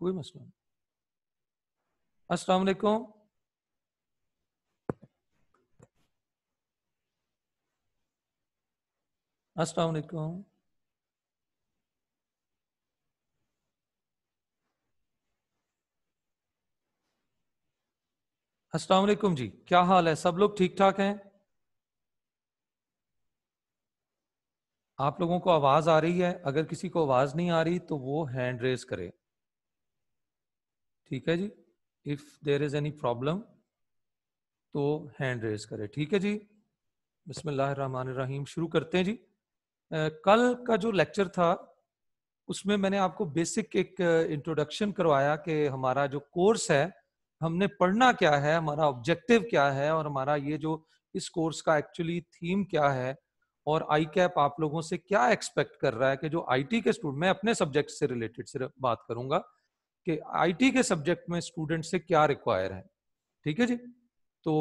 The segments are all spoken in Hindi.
कोई मसला नहीं असलाकुम असलाकुम असलाकुम जी क्या हाल है सब लोग ठीक ठाक हैं आप लोगों को आवाज आ रही है अगर किसी को आवाज नहीं आ रही तो वो हैंड रेज करे ठीक है जी if there is any problem तो हैंड रेज करें ठीक है जी बिस्मिल्लाहिर्रहमानिर्रहीम शुरू करते हैं जी आ, कल का जो लेक्चर था उसमें मैंने आपको बेसिक एक इंट्रोडक्शन करवाया कि हमारा जो कोर्स है हमने पढ़ना क्या है हमारा ऑब्जेक्टिव क्या है और हमारा ये जो इस कोर्स का एक्चुअली थीम क्या है और आई कैप आप लोगों से क्या एक्सपेक्ट कर रहा है कि जो आईटी के स्टूडेंट मैं अपने सब्जेक्ट से रिलेटेड सिर्फ बात करूंगा कि आईटी के सब्जेक्ट में स्टूडेंट से क्या रिक्वायर है ठीक है जी तो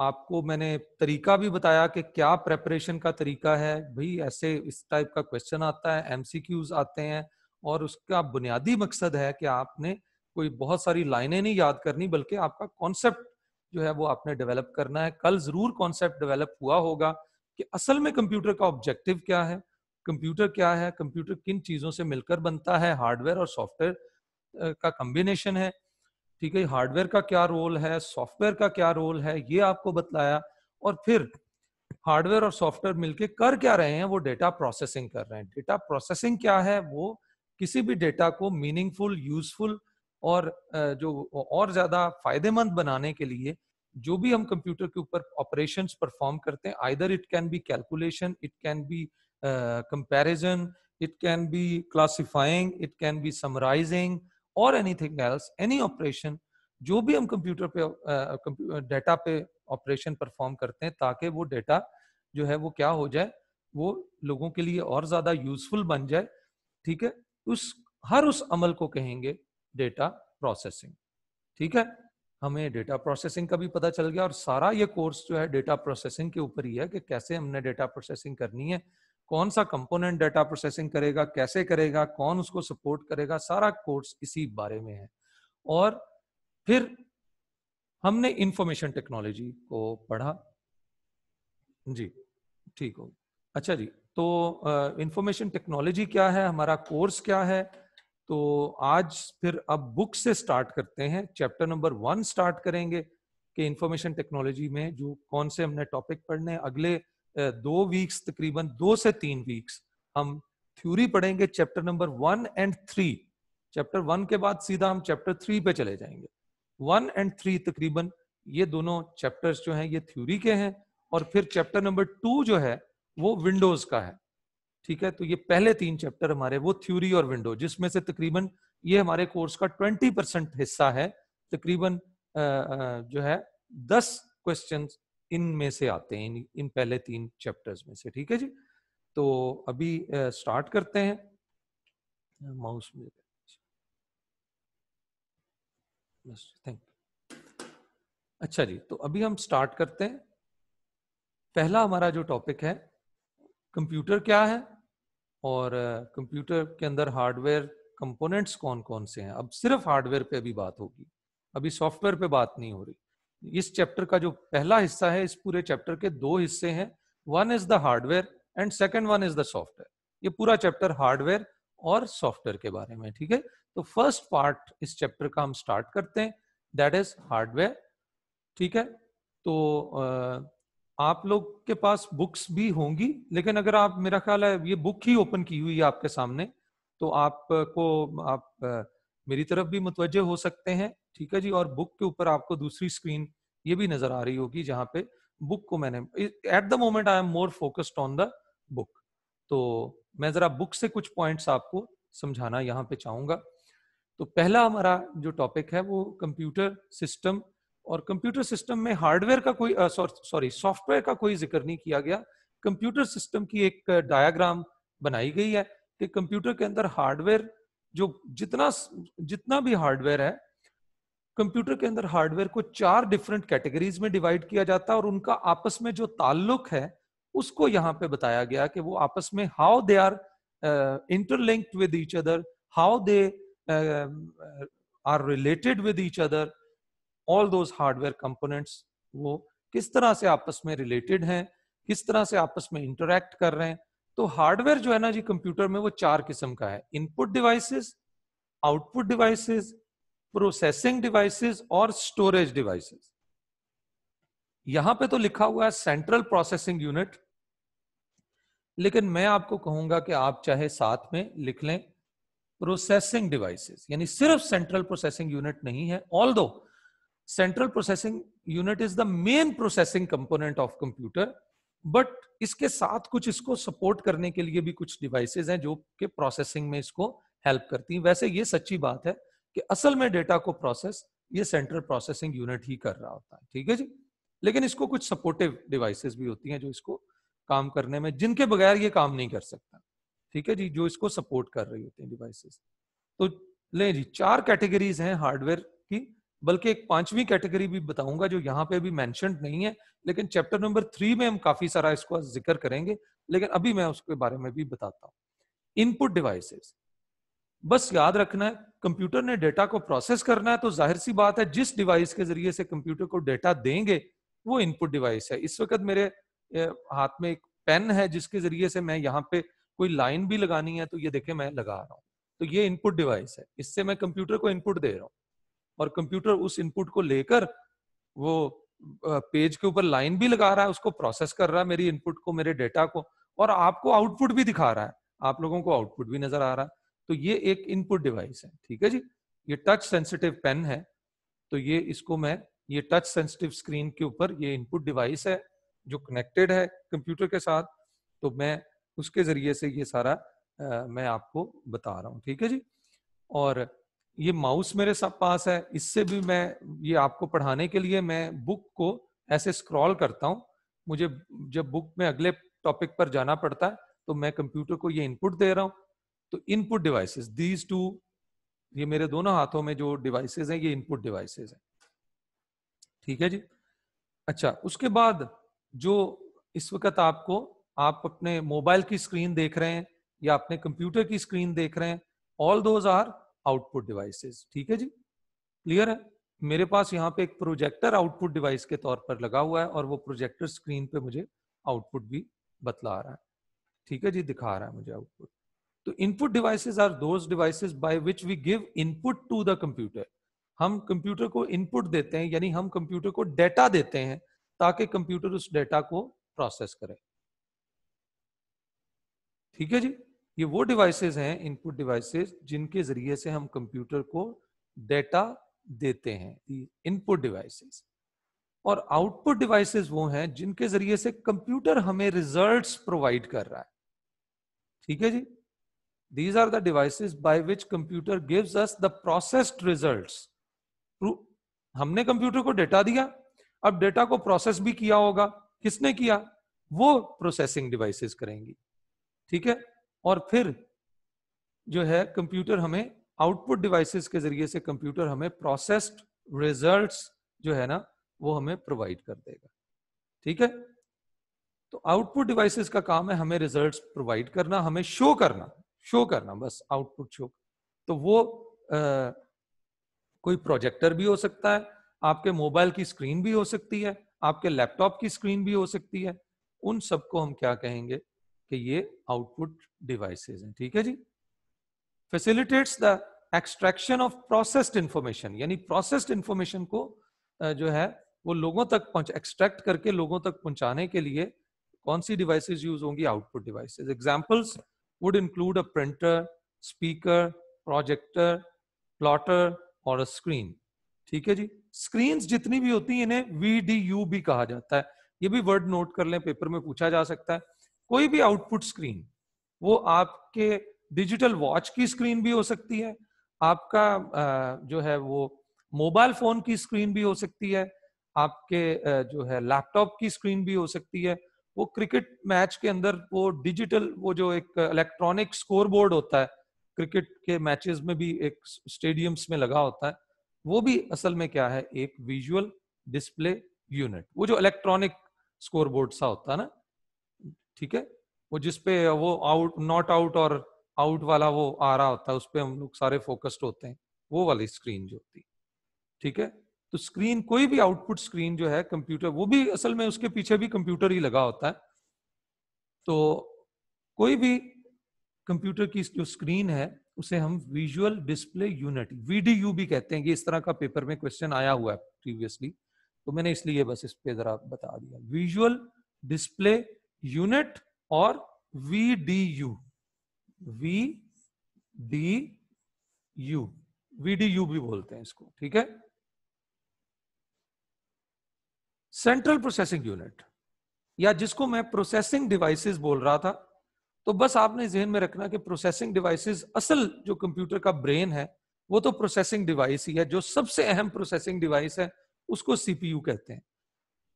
आपको मैंने तरीका भी बताया कि क्या प्रेपरेशन का तरीका है भाई ऐसे इस टाइप का क्वेश्चन आता है एमसीक्यूज आते हैं और उसका बुनियादी मकसद है कि आपने कोई बहुत सारी लाइनें नहीं याद करनी बल्कि आपका कॉन्सेप्ट जो है वो आपने डेवलप करना है कल जरूर कॉन्सेप्ट डेवलप हुआ होगा कि असल में कंप्यूटर का ऑब्जेक्टिव क्या है कंप्यूटर क्या है कंप्यूटर किन चीज़ों से मिलकर बनता है हार्डवेयर और सॉफ्टवेयर का कम्बिनेशन है ठीक है हार्डवेयर का क्या रोल है सॉफ्टवेयर का क्या रोल है ये आपको बतलाया और फिर हार्डवेयर और सॉफ्टवेयर मिलके कर क्या रहे हैं वो डेटा प्रोसेसिंग कर रहे हैं डेटा प्रोसेसिंग क्या है वो किसी भी डेटा को मीनिंगफुल यूजफुल और जो और ज्यादा फायदेमंद बनाने के लिए जो भी हम कंप्यूटर के ऊपर ऑपरेशन परफॉर्म करते हैं either it can be calculation it can be comparison it can be classifying it can be summarising और एनीथिंग एल्स एनी ऑपरेशन जो भी हम कंप्यूटर पे डेटा पे ऑपरेशन परफॉर्म करते हैं ताकि वो डेटा जो है वो क्या हो जाए वो लोगों के लिए और ज्यादा यूजफुल बन जाए ठीक है उस हर उस अमल को कहेंगे डेटा प्रोसेसिंग ठीक है हमें डेटा प्रोसेसिंग का भी पता चल गया और सारा ये कोर्स जो है डेटा प्रोसेसिंग के ऊपर ही है कि कैसे हमने डेटा प्रोसेसिंग करनी है कौन सा कंपोनेंट डाटा प्रोसेसिंग करेगा कैसे करेगा कौन उसको सपोर्ट करेगा सारा कोर्स इसी बारे में है और फिर हमने इंफॉर्मेशन टेक्नोलॉजी को पढ़ा जी ठीक हो अच्छा जी तो इंफॉर्मेशन uh, टेक्नोलॉजी क्या है हमारा कोर्स क्या है तो आज फिर अब बुक से स्टार्ट करते हैं चैप्टर नंबर वन स्टार्ट करेंगे कि इंफॉर्मेशन टेक्नोलॉजी में जो कौन से हमने टॉपिक पढ़ने अगले दो वीक्स तकरीबन दो से तीन वीक्स हम थ्योरी पढ़ेंगे chapter number one and three chapter one के बाद सीधा हम चैप्टर थ्री पे चले जाएंगे वन एंड थ्री तकरीबन ये दोनों चैप्टर्स जो हैं ये थ्योरी के हैं और फिर चैप्टर नंबर टू जो है वो विंडोज का है ठीक है तो ये पहले तीन चैप्टर हमारे वो थ्योरी और विंडो जिसमें से तकरीबन ये हमारे कोर्स का ट्वेंटी हिस्सा है तकरीबन जो है दस क्वेश्चन इन में से आते हैं इन, पहले तीन चैप्टर्स में से ठीक है जी तो अभी स्टार्ट करते हैं माउस में थैंक अच्छा जी तो अभी हम स्टार्ट करते हैं पहला हमारा जो टॉपिक है कंप्यूटर क्या है और कंप्यूटर के अंदर हार्डवेयर कंपोनेंट्स कौन कौन से हैं अब सिर्फ हार्डवेयर पे अभी बात होगी अभी सॉफ्टवेयर पे बात नहीं हो रही इस चैप्टर का जो पहला हिस्सा है इस पूरे चैप्टर के दो हिस्से हैं one is the hardware and second one is the software ये पूरा चैप्टर हार्डवेयर और सॉफ्टवेयर के बारे में ठीक है तो फर्स्ट पार्ट इस चैप्टर का हम स्टार्ट करते हैं दैट इज हार्डवेयर ठीक है तो आप लोग के पास बुक्स भी होंगी लेकिन अगर आप मेरा ख्याल है ये बुक ही ओपन की हुई है आपके सामने तो आपको आप, को, आप मेरी तरफ भी मुतवजह हो सकते हैं ठीक है जी और बुक के ऊपर आपको दूसरी स्क्रीन ये भी नजर आ रही होगी जहाँ पे बुक को मैंने at the moment I am more focused on the book तो मैं जरा बुक से कुछ पॉइंट्स आपको समझाना यहाँ पे चाहूंगा तो पहला हमारा जो टॉपिक है वो कंप्यूटर सिस्टम और कंप्यूटर सिस्टम में हार्डवेयर का कोई सॉरी सॉफ्टवेयर का कोई जिक्र नहीं किया गया कंप्यूटर सिस्टम की एक डायग्राम बनाई गई है कि कंप्यूटर के अंदर हार्डवेयर जो जितना जितना भी हार्डवेयर है कंप्यूटर के अंदर हार्डवेयर को चार डिफरेंट कैटेगरीज में डिवाइड किया जाता है और उनका आपस में जो ताल्लुक है उसको यहाँ पे बताया गया कि वो आपस में how they are interlinked with each other how they are related with each other all those hardware components वो किस तरह से आपस में रिलेटेड हैं किस तरह से आपस में इंटरेक्ट कर रहे हैं तो हार्डवेयर जो है ना जी कंप्यूटर में वो चार किस्म का है input devices output devices processing devices और स्टोरेज डिवाइसेस यहां पे तो लिखा हुआ है सेंट्रल प्रोसेसिंग यूनिट लेकिन मैं आपको कहूंगा कि आप चाहे साथ में लिख लें प्रोसेसिंग डिवाइसेस यानी सिर्फ सेंट्रल प्रोसेसिंग यूनिट नहीं है although central processing unit is the main processing component of computer but इसके साथ कुछ इसको सपोर्ट करने के लिए भी कुछ डिवाइसेज हैं जो कि प्रोसेसिंग में इसको हेल्प करती हैं वैसे ये सच्ची बात है कि असल में डेटा को प्रोसेस ये सेंट्रल प्रोसेसिंग यूनिट ही कर रहा होता है ठीक है जी लेकिन इसको कुछ सपोर्टिव डिवाइसेस भी होती हैं जो इसको काम करने में जिनके बगैर ये काम नहीं कर सकता ठीक है जी जो इसको सपोर्ट कर रही होती है डिवाइसेज तो ले जी चार कैटेगरीज हैं हार्डवेयर की बल्कि एक पांचवी कैटेगरी भी बताऊंगा जो यहाँ पे अभी मैंशन नहीं है लेकिन चैप्टर नंबर थ्री में हम काफी सारा इसको जिक्र करेंगे लेकिन अभी मैं उसके बारे में भी बताता हूँ इनपुट डिवाइसेस बस याद रखना है कंप्यूटर ने डेटा को प्रोसेस करना है तो जाहिर सी बात है जिस डिवाइस के जरिए से कंप्यूटर को डेटा देंगे वो इनपुट डिवाइस है इस वक्त मेरे हाथ में एक पेन है जिसके जरिए से मैं यहाँ पे कोई लाइन भी लगानी है तो ये देखे मैं लगा रहा हूँ तो ये इनपुट डिवाइस है इससे मैं कंप्यूटर को इनपुट दे रहा हूँ और कंप्यूटर उस इनपुट को लेकर वो पेज के ऊपर लाइन भी लगा रहा है उसको प्रोसेस कर रहा है मेरी इनपुट को मेरे डेटा को और आपको आउटपुट भी दिखा रहा है आप लोगों को आउटपुट भी नजर आ रहा है तो ये एक इनपुट डिवाइस है ठीक है जी ये टच सेंसिटिव पेन है तो ये इसको मैं ये टच सेंसिटिव स्क्रीन के ऊपर ये इनपुट डिवाइस है जो कनेक्टेड है कंप्यूटर के साथ तो मैं उसके जरिए से ये सारा आ, मैं आपको बता रहा हूँ ठीक है जी और ये माउस मेरे सब पास है इससे भी मैं ये आपको पढ़ाने के लिए मैं बुक को ऐसे स्क्रॉल करता हूँ मुझे जब बुक में अगले टॉपिक पर जाना पड़ता है तो मैं कंप्यूटर को ये इनपुट दे रहा हूँ तो इनपुट डिवाइसेस दीज टू ये मेरे दोनों हाथों में जो डिवाइसेस हैं ये इनपुट डिवाइसेस हैं ठीक है जी अच्छा उसके बाद जो इस वक्त आपको आप अपने मोबाइल की स्क्रीन देख रहे हैं या अपने कंप्यूटर की स्क्रीन देख रहे हैं all those are output devices ठीक है जी क्लियर है मेरे पास यहाँ पे एक प्रोजेक्टर आउटपुट डिवाइस के तौर पर लगा हुआ है और वो प्रोजेक्टर स्क्रीन पे मुझे आउटपुट भी बतला रहा है ठीक है जी दिखा रहा है मुझे आउटपुट तो input devices are those devices by which we give input to the computer हम कंप्यूटर को इनपुट देते हैं यानी हम कंप्यूटर को डेटा देते हैं ताकि कंप्यूटर उस डेटा को प्रोसेस करे ठीक है जी ये वो डिवाइसेस हैं इनपुट डिवाइसेस जिनके जरिए से हम कंप्यूटर को डेटा देते हैं इनपुट डिवाइसेस और आउटपुट डिवाइसेस वो हैं जिनके जरिए से कंप्यूटर हमें रिजल्ट्स प्रोवाइड कर रहा है ठीक है जी these are the devices by which computer gives us the processed results हमने कंप्यूटर को डेटा दिया अब डेटा को प्रोसेस भी किया होगा किसने किया वो प्रोसेसिंग डिवाइसेस करेंगी ठीक है और फिर जो है कंप्यूटर हमें आउटपुट डिवाइसेस के जरिए से कंप्यूटर हमें प्रोसेस्ड रिजल्ट्स जो है ना वो हमें प्रोवाइड कर देगा ठीक है तो आउटपुट डिवाइसेस का काम है हमें रिजल्ट्स प्रोवाइड करना हमें शो करना शो करना बस आउटपुट शो तो वो आ, कोई प्रोजेक्टर भी हो सकता है आपके मोबाइल की स्क्रीन भी हो सकती है आपके लैपटॉप की स्क्रीन भी हो सकती है उन सबको हम क्या कहेंगे कि ये आउटपुट डिवाइसेस हैं ठीक है जी facilitates the extraction of processed information यानी प्रोसेस्ड इंफॉर्मेशन को जो है वो लोगों तक पहुंच एक्सट्रैक्ट करके लोगों तक पहुंचाने के लिए कौन सी डिवाइसेस यूज होंगी output device examples would include a printer speaker projector plotter और अ स्क्रीन ठीक है जी स्क्रीन जितनी भी होती है इन्हें वी भी कहा जाता है ये भी वर्ड नोट कर लें पेपर में पूछा जा सकता है कोई भी आउटपुट स्क्रीन वो आपके डिजिटल वॉच की स्क्रीन भी हो सकती है आपका जो है वो मोबाइल फोन की स्क्रीन भी हो सकती है आपके जो है लैपटॉप की स्क्रीन भी हो सकती है वो क्रिकेट मैच के अंदर वो डिजिटल वो जो एक इलेक्ट्रॉनिक स्कोर बोर्ड होता है क्रिकेट के मैचेस में भी एक स्टेडियम्स में लगा होता है वो भी असल में क्या है एक विजुअल डिस्प्ले यूनिट वो जो इलेक्ट्रॉनिक स्कोर बोर्ड सा होता है ना ठीक है वो जिसपे वो आउट नॉट आउट और आउट वाला वो आ रहा होता है उस पर हम लोग सारे फोकस्ड होते हैं वो वाली स्क्रीन जो होती है ठीक है तो स्क्रीन कोई भी आउटपुट स्क्रीन जो है कंप्यूटर वो भी असल में उसके पीछे भी कंप्यूटर ही लगा होता है तो कोई भी कंप्यूटर की जो स्क्रीन है उसे हम विजुअल डिस्प्ले यूनिट वीडीयू भी कहते हैं कि इस तरह का पेपर में क्वेश्चन आया हुआ है प्रीवियसली तो मैंने इसलिए बस इस पे जरा बता दिया विजुअल डिस्प्ले यूनिट और V D U V D U V D U भी बोलते हैं इसको ठीक है सेंट्रल प्रोसेसिंग यूनिट या जिसको मैं प्रोसेसिंग डिवाइसेस बोल रहा था तो बस आपने जहन में रखना कि प्रोसेसिंग डिवाइसेस असल जो कंप्यूटर का ब्रेन है वो तो प्रोसेसिंग डिवाइस ही है जो सबसे अहम प्रोसेसिंग डिवाइस है उसको सीपीयू कहते हैं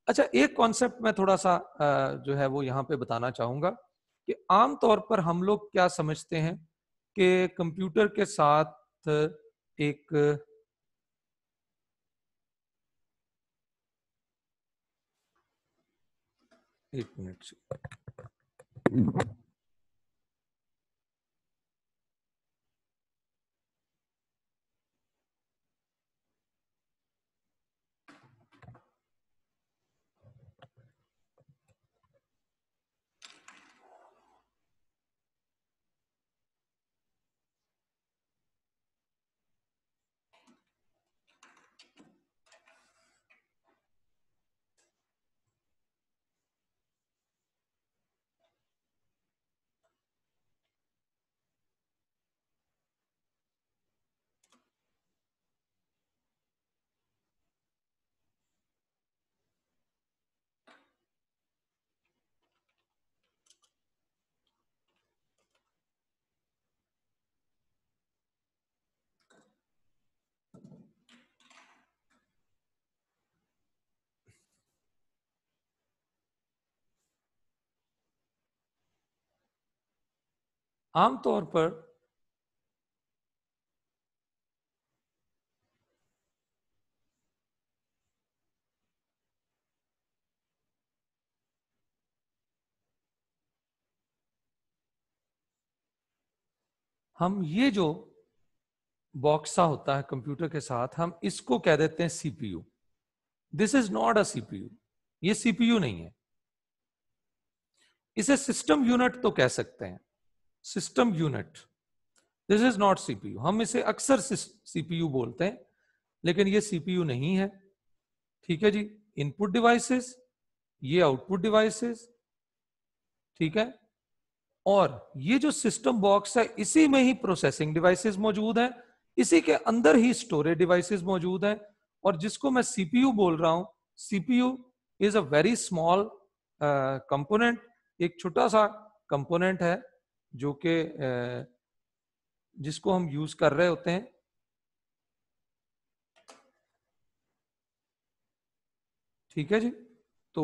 अच्छा एक कॉन्सेप्ट मैं थोड़ा सा जो है वो यहाँ पे बताना चाहूंगा कि आमतौर पर हम लोग क्या समझते हैं कि कंप्यूटर के साथ एक एक मिनट आमतौर पर हम ये जो बॉक्सा होता है कंप्यूटर के साथ हम इसको कह देते हैं CPU this is not a CPU ये सीपीयू नहीं है इसे सिस्टम यूनिट तो कह सकते हैं system unit this is not CPU हम इसे अक्सर सीपीयू बोलते हैं लेकिन ये सीपीयू नहीं है ठीक है जी इनपुट डिवाइसेस ये आउटपुट डिवाइसेस ठीक है और ये जो सिस्टम बॉक्स है इसी में ही प्रोसेसिंग डिवाइसेस मौजूद हैं इसी के अंदर ही स्टोरेज डिवाइसेस मौजूद हैं और जिसको मैं सीपीयू बोल रहा हूं CPU is a very small component एक छोटा सा कंपोनेंट है जो कि जिसको हम यूज कर रहे होते हैं ठीक है जी तो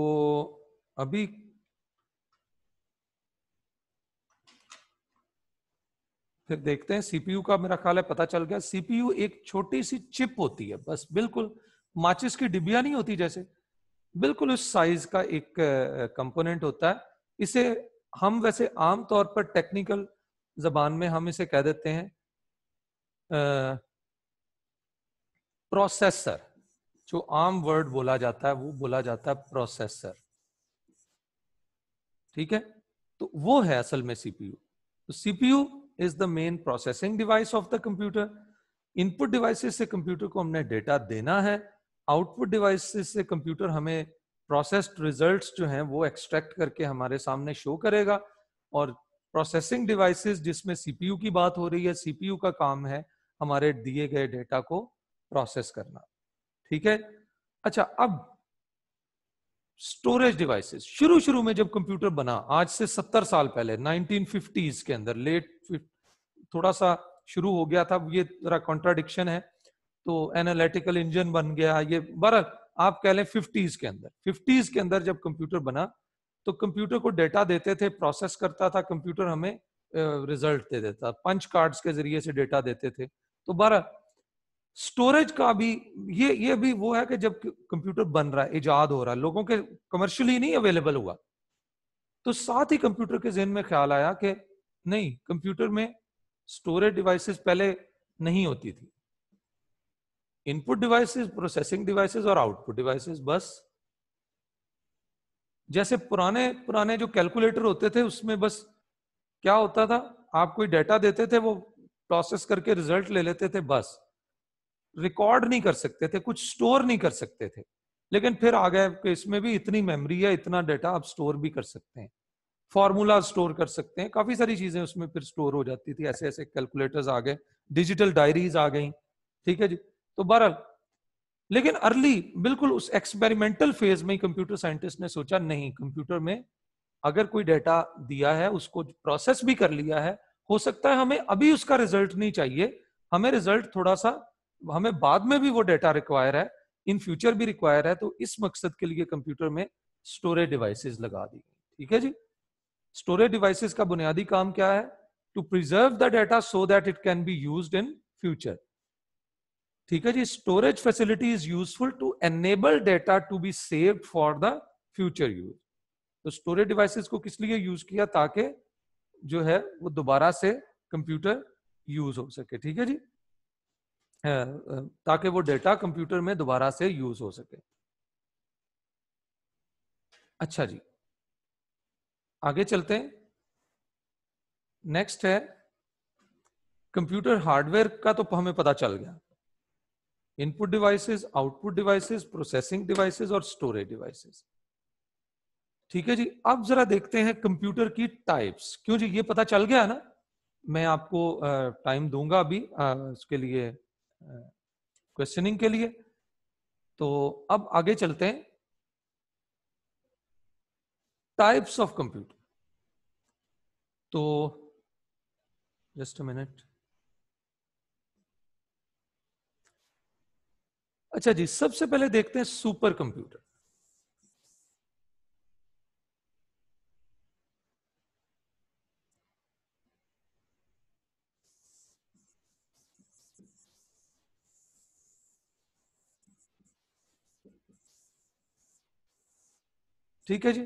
अभी फिर देखते हैं सीपीयू का मेरा ख्याल है पता चल गया सीपीयू एक छोटी सी चिप होती है बस बिल्कुल माचिस की डिबिया नहीं होती जैसे बिल्कुल उस साइज का एक कंपोनेंट होता है इसे हम वैसे आम तौर पर टेक्निकल जबान में हम इसे कह देते हैं प्रोसेसर जो आम वर्ड बोला जाता है वो बोला जाता है प्रोसेसर ठीक है तो वो है असल में सीपीयू तो CPU is the main processing device of the computer input devices से कंप्यूटर को हमने डेटा देना है आउटपुट डिवाइसेस से कंप्यूटर हमें प्रोसेस्ड रिजल्ट्स जो हैं वो एक्सट्रैक्ट करके हमारे सामने शो करेगा और प्रोसेसिंग डिवाइसेस जिसमें सीपीयू की बात हो रही है सीपीयू का काम है हमारे दिए गए डेटा को प्रोसेस करना ठीक है अच्छा अब स्टोरेज डिवाइसेस शुरू शुरू में जब कंप्यूटर बना आज से सत्तर साल पहले फिफ्टीज के अंदर लेट थोड़ा सा शुरू हो गया था ये जरा कॉन्ट्राडिक्शन है तो एनालिटिकल इंजन बन गया ये बरक आप कह लें फिफ्टीज के अंदर फिफ्टीज के अंदर जब कंप्यूटर बना तो कंप्यूटर को डेटा देते थे प्रोसेस करता था कंप्यूटर हमें रिजल्ट दे देता पंच कार्ड्स के जरिए से डेटा देते थे तो बारह स्टोरेज का भी ये ये भी वो है कि जब कंप्यूटर बन रहा है इजाद हो रहा है लोगों के कमर्शियली नहीं अवेलेबल हुआ तो साथ ही कंप्यूटर के जहन में ख्याल आया कि नहीं कंप्यूटर में स्टोरेज डिवाइसेस पहले नहीं होती थी इनपुट डिवाइसेस प्रोसेसिंग डिवाइसेस और आउटपुट डिवाइसेस बस जैसे पुराने पुराने जो कैलकुलेटर होते थे उसमें बस क्या होता था आप कोई डेटा देते थे वो प्रोसेस करके रिजल्ट ले लेते थे बस रिकॉर्ड नहीं कर सकते थे कुछ स्टोर नहीं कर सकते थे लेकिन फिर आ गए कि इसमें भी इतनी मेमोरी है इतना डेटा आप स्टोर भी कर सकते हैं फॉर्मूला स्टोर कर सकते हैं काफी सारी चीजें उसमें फिर स्टोर हो जाती थी ऐसे ऐसे कैलकुलेटर्स आ गए डिजिटल डायरीज आ गई ठीक है जी तो बहरहाल लेकिन अर्ली बिल्कुल उस एक्सपेरिमेंटल फेज में कंप्यूटर साइंटिस्ट ने सोचा नहीं कंप्यूटर में अगर कोई डेटा दिया है उसको प्रोसेस भी कर लिया है हो सकता है हमें अभी उसका रिजल्ट नहीं चाहिए हमें रिजल्ट थोड़ा सा हमें बाद में भी वो डेटा रिक्वायर है इन फ्यूचर भी रिक्वायर है तो इस मकसद के लिए कंप्यूटर में स्टोरेज डिवाइसेस लगा दी ठीक है जी स्टोरेज डिवाइसेस का बुनियादी काम क्या है to preserve the data so that it can be use in future ठीक है जी storage facility is useful to enable data to be save for the future use तो स्टोरेज डिवाइसेस को किस लिए यूज किया ताकि जो है वो दोबारा से कंप्यूटर यूज हो सके ठीक है जी ताकि वो डेटा कंप्यूटर में दोबारा से यूज हो सके अच्छा जी आगे चलते हैं नेक्स्ट है कंप्यूटर हार्डवेयर का तो हमें पता चल गया input devices, output devices, processing devices और storage devices. ठीक है जी अब जरा देखते हैं कंप्यूटर की टाइप्स क्यों जी ये पता चल गया ना मैं आपको टाइम दूंगा अभी उसके लिए क्वेश्चनिंग के लिए तो अब आगे चलते हैं टाइप्स ऑफ कंप्यूटर तो जस्ट अ मिनट अच्छा जी सबसे पहले देखते हैं सुपर कंप्यूटर ठीक है जी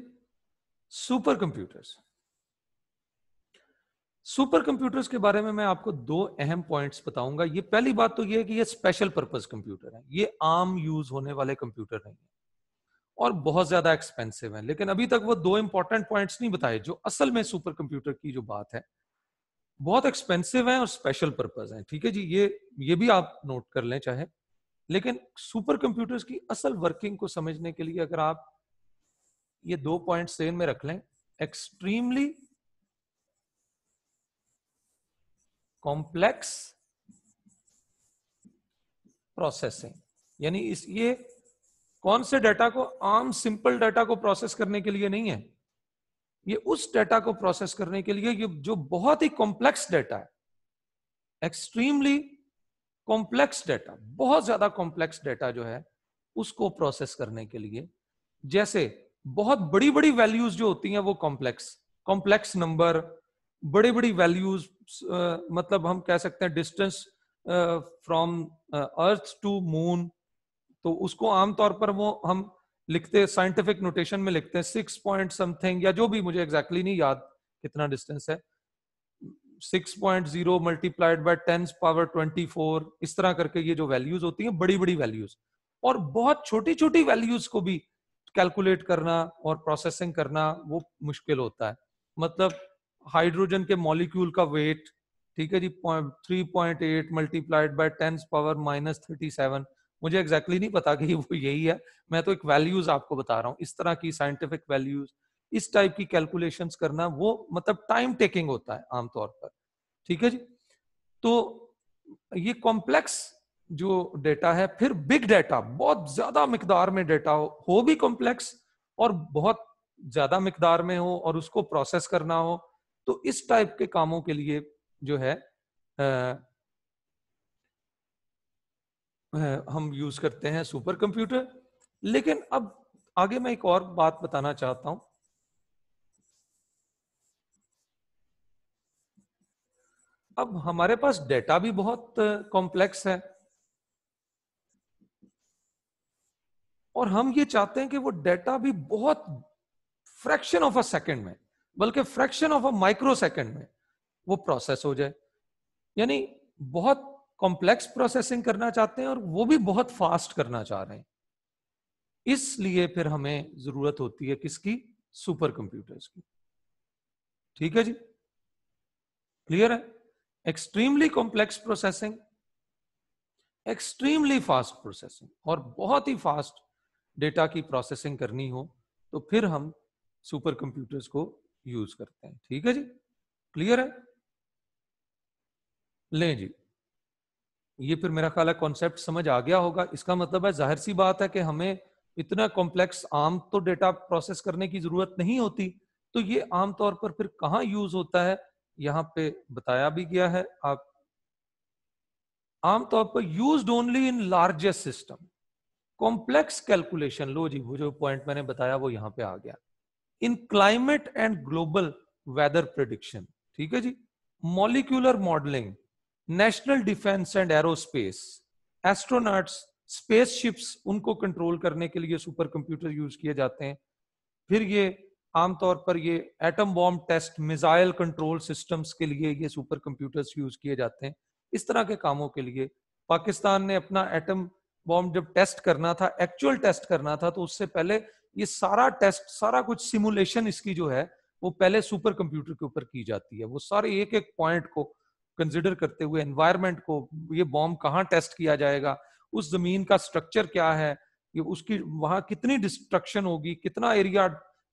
सुपर कंप्यूटर्स सुपर कंप्यूटर्स के बारे में मैं आपको दो अहम पॉइंट्स बताऊंगा ये पहली बात तो ये है कि ये स्पेशल पर्पस कंप्यूटर है ये आम यूज होने वाले कंप्यूटर नहीं है और बहुत ज्यादा एक्सपेंसिव है लेकिन अभी तक वो दो इंपॉर्टेंट पॉइंट्स नहीं बताए जो असल में सुपर कंप्यूटर की जो बात है बहुत एक्सपेंसिव है और स्पेशल पर्पज है ठीक है जी ये ये भी आप नोट कर लें चाहे लेकिन सुपर कंप्यूटर्स की असल वर्किंग को समझने के लिए अगर आप ये दो पॉइंट सेन में रख लें एक्सट्रीमली कॉम्प्लेक्स प्रोसेसिंग यानी इस ये कौन से डाटा को आम सिंपल डाटा को प्रोसेस करने के लिए नहीं है ये उस डाटा को प्रोसेस करने के लिए ये जो बहुत ही कॉम्प्लेक्स डाटा है एक्सट्रीमली कॉम्प्लेक्स डाटा बहुत ज्यादा कॉम्प्लेक्स डाटा जो है उसको प्रोसेस करने के लिए जैसे बहुत बड़ी बड़ी वैल्यूज जो होती हैं वो कॉम्प्लेक्स कॉम्प्लेक्स नंबर बड़ी बड़ी वैल्यूज मतलब हम कह सकते हैं distance from earth to moon तो उसको आमतौर पर वो हम लिखते साइंटिफिक नोटेशन में लिखते हैं सिक्स पॉइंट समथिंग या जो भी मुझे एग्जैक्टली exactly नहीं याद कितना डिस्टेंस है six point zero multiplied by ten's power twenty four इस तरह करके ये जो वैल्यूज होती हैं बड़ी बड़ी वैल्यूज और बहुत छोटी छोटी वैल्यूज को भी कैलकुलेट करना और प्रोसेसिंग करना वो मुश्किल होता है मतलब हाइड्रोजन के मॉलिक्यूल का वेट ठीक है जी three point eight multiplied by ten's power minus thirty seven मुझे एग्जैक्टली exactly नहीं पता कि वो यही है मैं तो एक वैल्यूज आपको बता रहा हूँ इस तरह की साइंटिफिक वैल्यूज इस टाइप की कैलकुलेशन करना वो मतलब टाइम टेकिंग होता है आमतौर पर ठीक है जी तो ये कॉम्प्लेक्स जो डेटा है फिर बिग डेटा बहुत ज्यादा मकदार में डेटा हो हो भी कॉम्प्लेक्स और बहुत ज्यादा मकदार में हो और उसको प्रोसेस करना हो तो इस टाइप के कामों के लिए जो है आ, हम यूज करते हैं सुपर कंप्यूटर लेकिन अब आगे मैं एक और बात बताना चाहता हूं अब हमारे पास डेटा भी बहुत कॉम्प्लेक्स है और हम ये चाहते हैं कि वो डेटा भी बहुत फ्रैक्शन ऑफ अ सेकंड में बल्कि fraction of a micro second में वो प्रोसेस हो जाए यानी बहुत कॉम्प्लेक्स प्रोसेसिंग करना चाहते हैं और वो भी बहुत फास्ट करना चाह रहे हैं इसलिए फिर हमें जरूरत होती है किसकी सुपर कंप्यूटर्स की ठीक है जी क्लियर है extremely complex processing extremely fast processing और बहुत ही फास्ट डेटा की प्रोसेसिंग करनी हो तो फिर हम सुपर कंप्यूटर्स को यूज करते हैं ठीक है जी क्लियर है ले जी ये फिर मेरा ख्याल है कॉन्सेप्ट समझ आ गया होगा इसका मतलब है जाहिर सी बात है कि हमें इतना कॉम्प्लेक्स आम तो डेटा प्रोसेस करने की जरूरत नहीं होती तो ये आमतौर पर फिर कहा यूज होता है यहां पे बताया भी गया है आप आमतौर पर use only in largest system complex calculation लो जी वो जो पॉइंट मैंने बताया वो यहां पे आ गया in climate and global weather prediction ठीक है जी molecular modelling national defence and aerospace astronauts spaceships उनको कंट्रोल करने के लिए सुपर कंप्यूटर यूज किए जाते हैं फिर ये आमतौर पर ये atom bomb test missile control systems के लिए ये सुपर कंप्यूटर्स यूज किए जाते हैं इस तरह के कामों के लिए पाकिस्तान ने अपना एटम बॉम्ब जब टेस्ट करना था एक्चुअल टेस्ट करना था तो उससे पहले ये सारा टेस्ट सारा कुछ सिमुलेशन इसकी जो है वो पहले सुपर कंप्यूटर के ऊपर की जाती है वो सारे एक एक पॉइंट को कंसिडर करते हुए एनवायरमेंट को ये बॉम्ब कहाँ टेस्ट किया जाएगा उस जमीन का स्ट्रक्चर क्या है ये उसकी वहां कितनी डिस्ट्रक्शन होगी कितना एरिया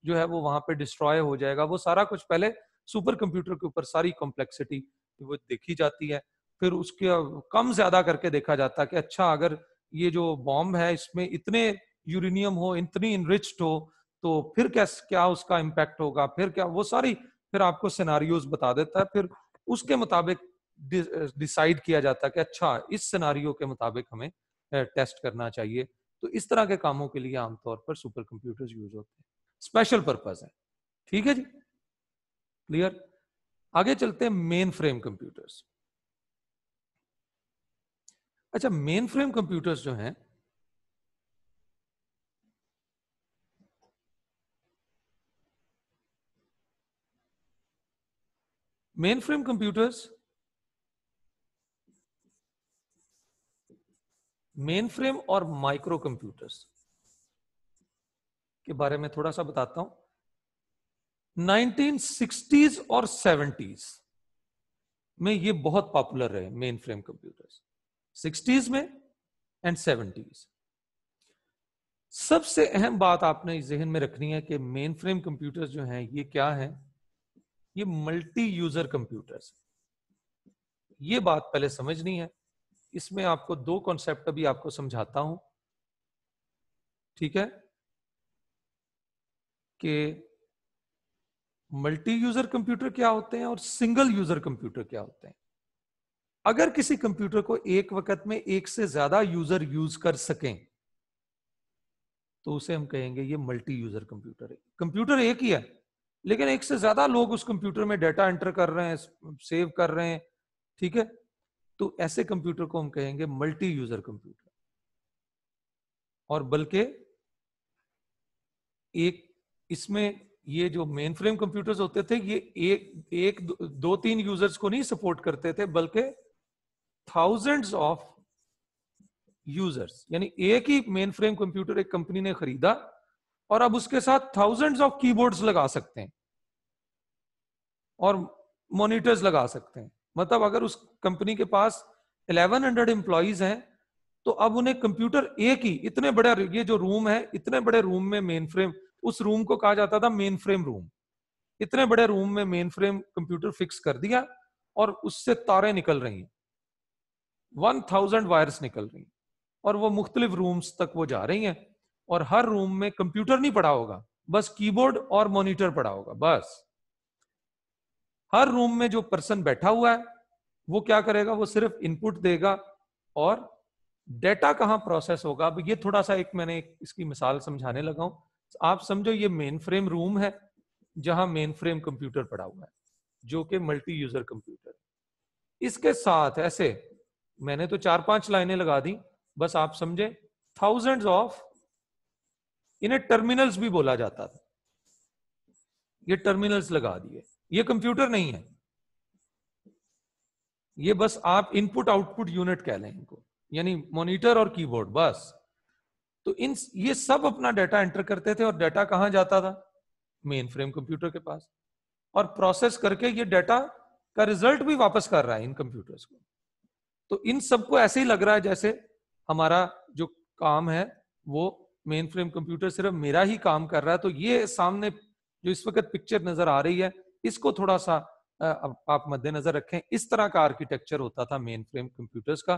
जो है वो वहां पे डिस्ट्रॉय हो जाएगा वो सारा कुछ पहले सुपर कंप्यूटर के ऊपर सारी कॉम्प्लेक्सिटी वो देखी जाती है फिर उसके कम ज्यादा करके देखा जाता है कि अच्छा अगर ये जो बॉम्ब है इसमें इतने यूरेनियम हो इतनी इनरिच्ड हो तो फिर क्या क्या उसका इम्पैक्ट होगा फिर क्या वो सारी फिर आपको सिनारियोज बता देता है फिर उसके मुताबिक डिसाइड किया जाता है कि अच्छा इस सिनारियो के मुताबिक हमें टेस्ट करना चाहिए तो इस तरह के कामों के लिए आमतौर पर सुपर कंप्यूटर्स यूज होते हैं स्पेशल पर्पज है ठीक है जी क्लियर आगे चलते हैं मेन फ्रेम कंप्यूटर्स अच्छा मेन फ्रेम कंप्यूटर्स जो हैं mainframe computers मेनफ्रेम और माइक्रो कंप्यूटर्स के बारे में थोड़ा सा बताता हूं 1960s और 70s में ये बहुत पॉपुलर रहे मेन फ्रेम कंप्यूटर्स 60s में एंड 70s सबसे अहम बात आपने जहन में रखनी है कि मेन फ्रेम कंप्यूटर्स जो हैं ये क्या हैं ये मल्टी यूजर कंप्यूटर्स ये बात पहले समझनी है इसमें आपको दो कॉन्सेप्ट अभी आपको समझाता हूं ठीक है कि मल्टी यूजर कंप्यूटर क्या होते हैं और सिंगल यूजर कंप्यूटर क्या होते हैं अगर किसी कंप्यूटर को एक वक्त में एक से ज्यादा यूजर यूज कर सकें तो उसे हम कहेंगे ये मल्टी यूजर कंप्यूटर है कंप्यूटर एक ही है लेकिन एक से ज्यादा लोग उस कंप्यूटर में डाटा एंटर कर रहे हैं सेव कर रहे हैं ठीक है तो ऐसे कंप्यूटर को हम कहेंगे मल्टी यूजर कंप्यूटर और बल्कि एक इसमें ये जो मेन फ्रेम कंप्यूटर्स होते थे ये एक एक दो, दो तीन यूजर्स को नहीं सपोर्ट करते थे बल्कि थाउजेंड्स ऑफ यूजर्स यानी एक ही मेन फ्रेम कंप्यूटर एक कंपनी ने खरीदा और अब उसके साथ थाउजेंड्स ऑफ कीबोर्ड्स लगा सकते हैं और मोनिटर्स लगा सकते हैं मतलब अगर उस कंपनी के पास 1100 एम्प्लॉज है तो अब उन्हें कंप्यूटर एक ही इतने बड़े ये जो रूम है इतने बड़े रूम में मेन फ्रेम उस रूम को कहा जाता था मेन फ्रेम रूम इतने बड़े रूम में मेन फ्रेम कंप्यूटर फिक्स कर दिया और उससे तारे निकल रही वन थाउजेंड वायर्स निकल रही और वो मुख्तलिफ रूम्स तक वो जा रही हैं और हर रूम में कंप्यूटर नहीं पड़ा होगा बस कीबोर्ड और मॉनिटर पड़ा होगा बस हर रूम में जो पर्सन बैठा हुआ है वो क्या करेगा वो सिर्फ इनपुट देगा और डेटा कहां प्रोसेस होगा अब ये थोड़ा सा एक मैंने इसकी मिसाल समझाने लगा हूं आप समझो ये मेन फ्रेम रूम है जहां मेन फ्रेम कंप्यूटर पड़ा हुआ है जो कि मल्टी यूजर कंप्यूटर इसके साथ ऐसे मैंने तो चार पांच लाइनें लगा दी बस आप समझे थाउजेंड्स ऑफ इन्हें टर्मिनल्स भी बोला जाता था ये टर्मिनल्स लगा दिए ये कंप्यूटर नहीं है ये बस आप इनपुट आउटपुट यूनिट कह लें इनको यानी मॉनिटर और कीबोर्ड बस तो इन ये सब अपना डाटा एंटर करते थे और डाटा कहां जाता था मेन फ्रेम कंप्यूटर के पास और प्रोसेस करके ये डाटा का रिजल्ट भी वापस कर रहा है इन कंप्यूटर्स को तो इन सबको ऐसे ही लग रहा है जैसे हमारा जो काम है वो मेन फ्रेम कंप्यूटर सिर्फ मेरा ही काम कर रहा है तो ये सामने जो इस वक्त पिक्चर नजर आ रही है इसको थोड़ा सा आप मद्देनजर रखें इस तरह का आर्किटेक्चर होता था मेन फ्रेम कंप्यूटर्स का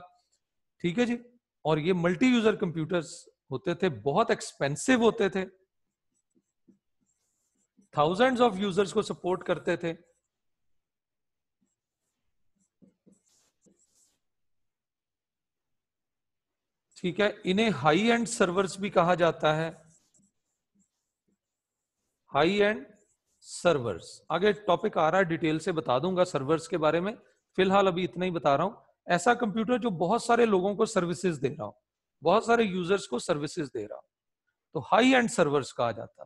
ठीक है जी और ये मल्टी यूजर कंप्यूटर्स होते थे बहुत एक्सपेंसिव होते थे थाउजेंड्स ऑफ यूजर्स को सपोर्ट करते थे ठीक है इन्हें हाई एंड सर्वर्स भी कहा जाता है हाई एंड सर्वर्स आगे टॉपिक आ रहा है डिटेल से बता दूंगा सर्वर्स के बारे में फिलहाल अभी इतना ही बता रहा हूं ऐसा कंप्यूटर जो बहुत सारे लोगों को सर्विसेज दे रहा हूं बहुत सारे यूजर्स को सर्विसेज दे रहा हूं तो हाई एंड सर्वर्स कहा जाता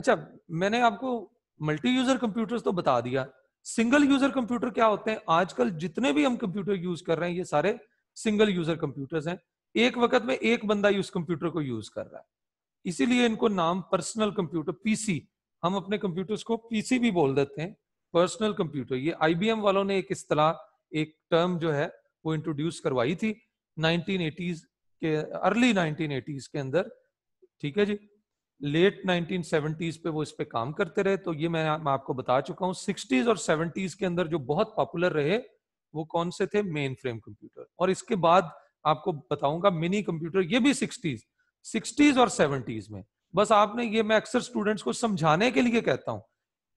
अच्छा मैंने आपको मल्टी यूजर कंप्यूटर्स तो बता दिया सिंगल यूजर कंप्यूटर क्या होते हैं आजकल जितने भी हम कंप्यूटर यूज कर रहे हैं ये सारे सिंगल यूजर कंप्यूटर्स हैं एक वक्त में एक बंदा ही उस कंप्यूटर को यूज कर रहा है इसीलिए इनको नाम पर्सनल कंप्यूटर पीसी हम अपने कंप्यूटर्स को पीसी भी बोल देते हैं पर्सनल कंप्यूटर ये आईबीएम वालों ने एक इस्तलाह एक टर्म जो है वो इंट्रोड्यूस करवाई थी 1980s के अर्ली 1980s के अंदर ठीक है जी लेट 1970s पे वो इस पे काम करते रहे तो ये मैं मैं आपको बता चुका हूँ 60s और 70s के अंदर जो बहुत पॉपुलर रहे वो कौन से थे मेन फ्रेम कंप्यूटर और इसके बाद आपको बताऊंगा मिनी कंप्यूटर ये भी सिक्सटीज सिक्सटीज और सेवेंटीज में बस आपने ये मैं अक्सर स्टूडेंट्स को समझाने के लिए कहता हूँ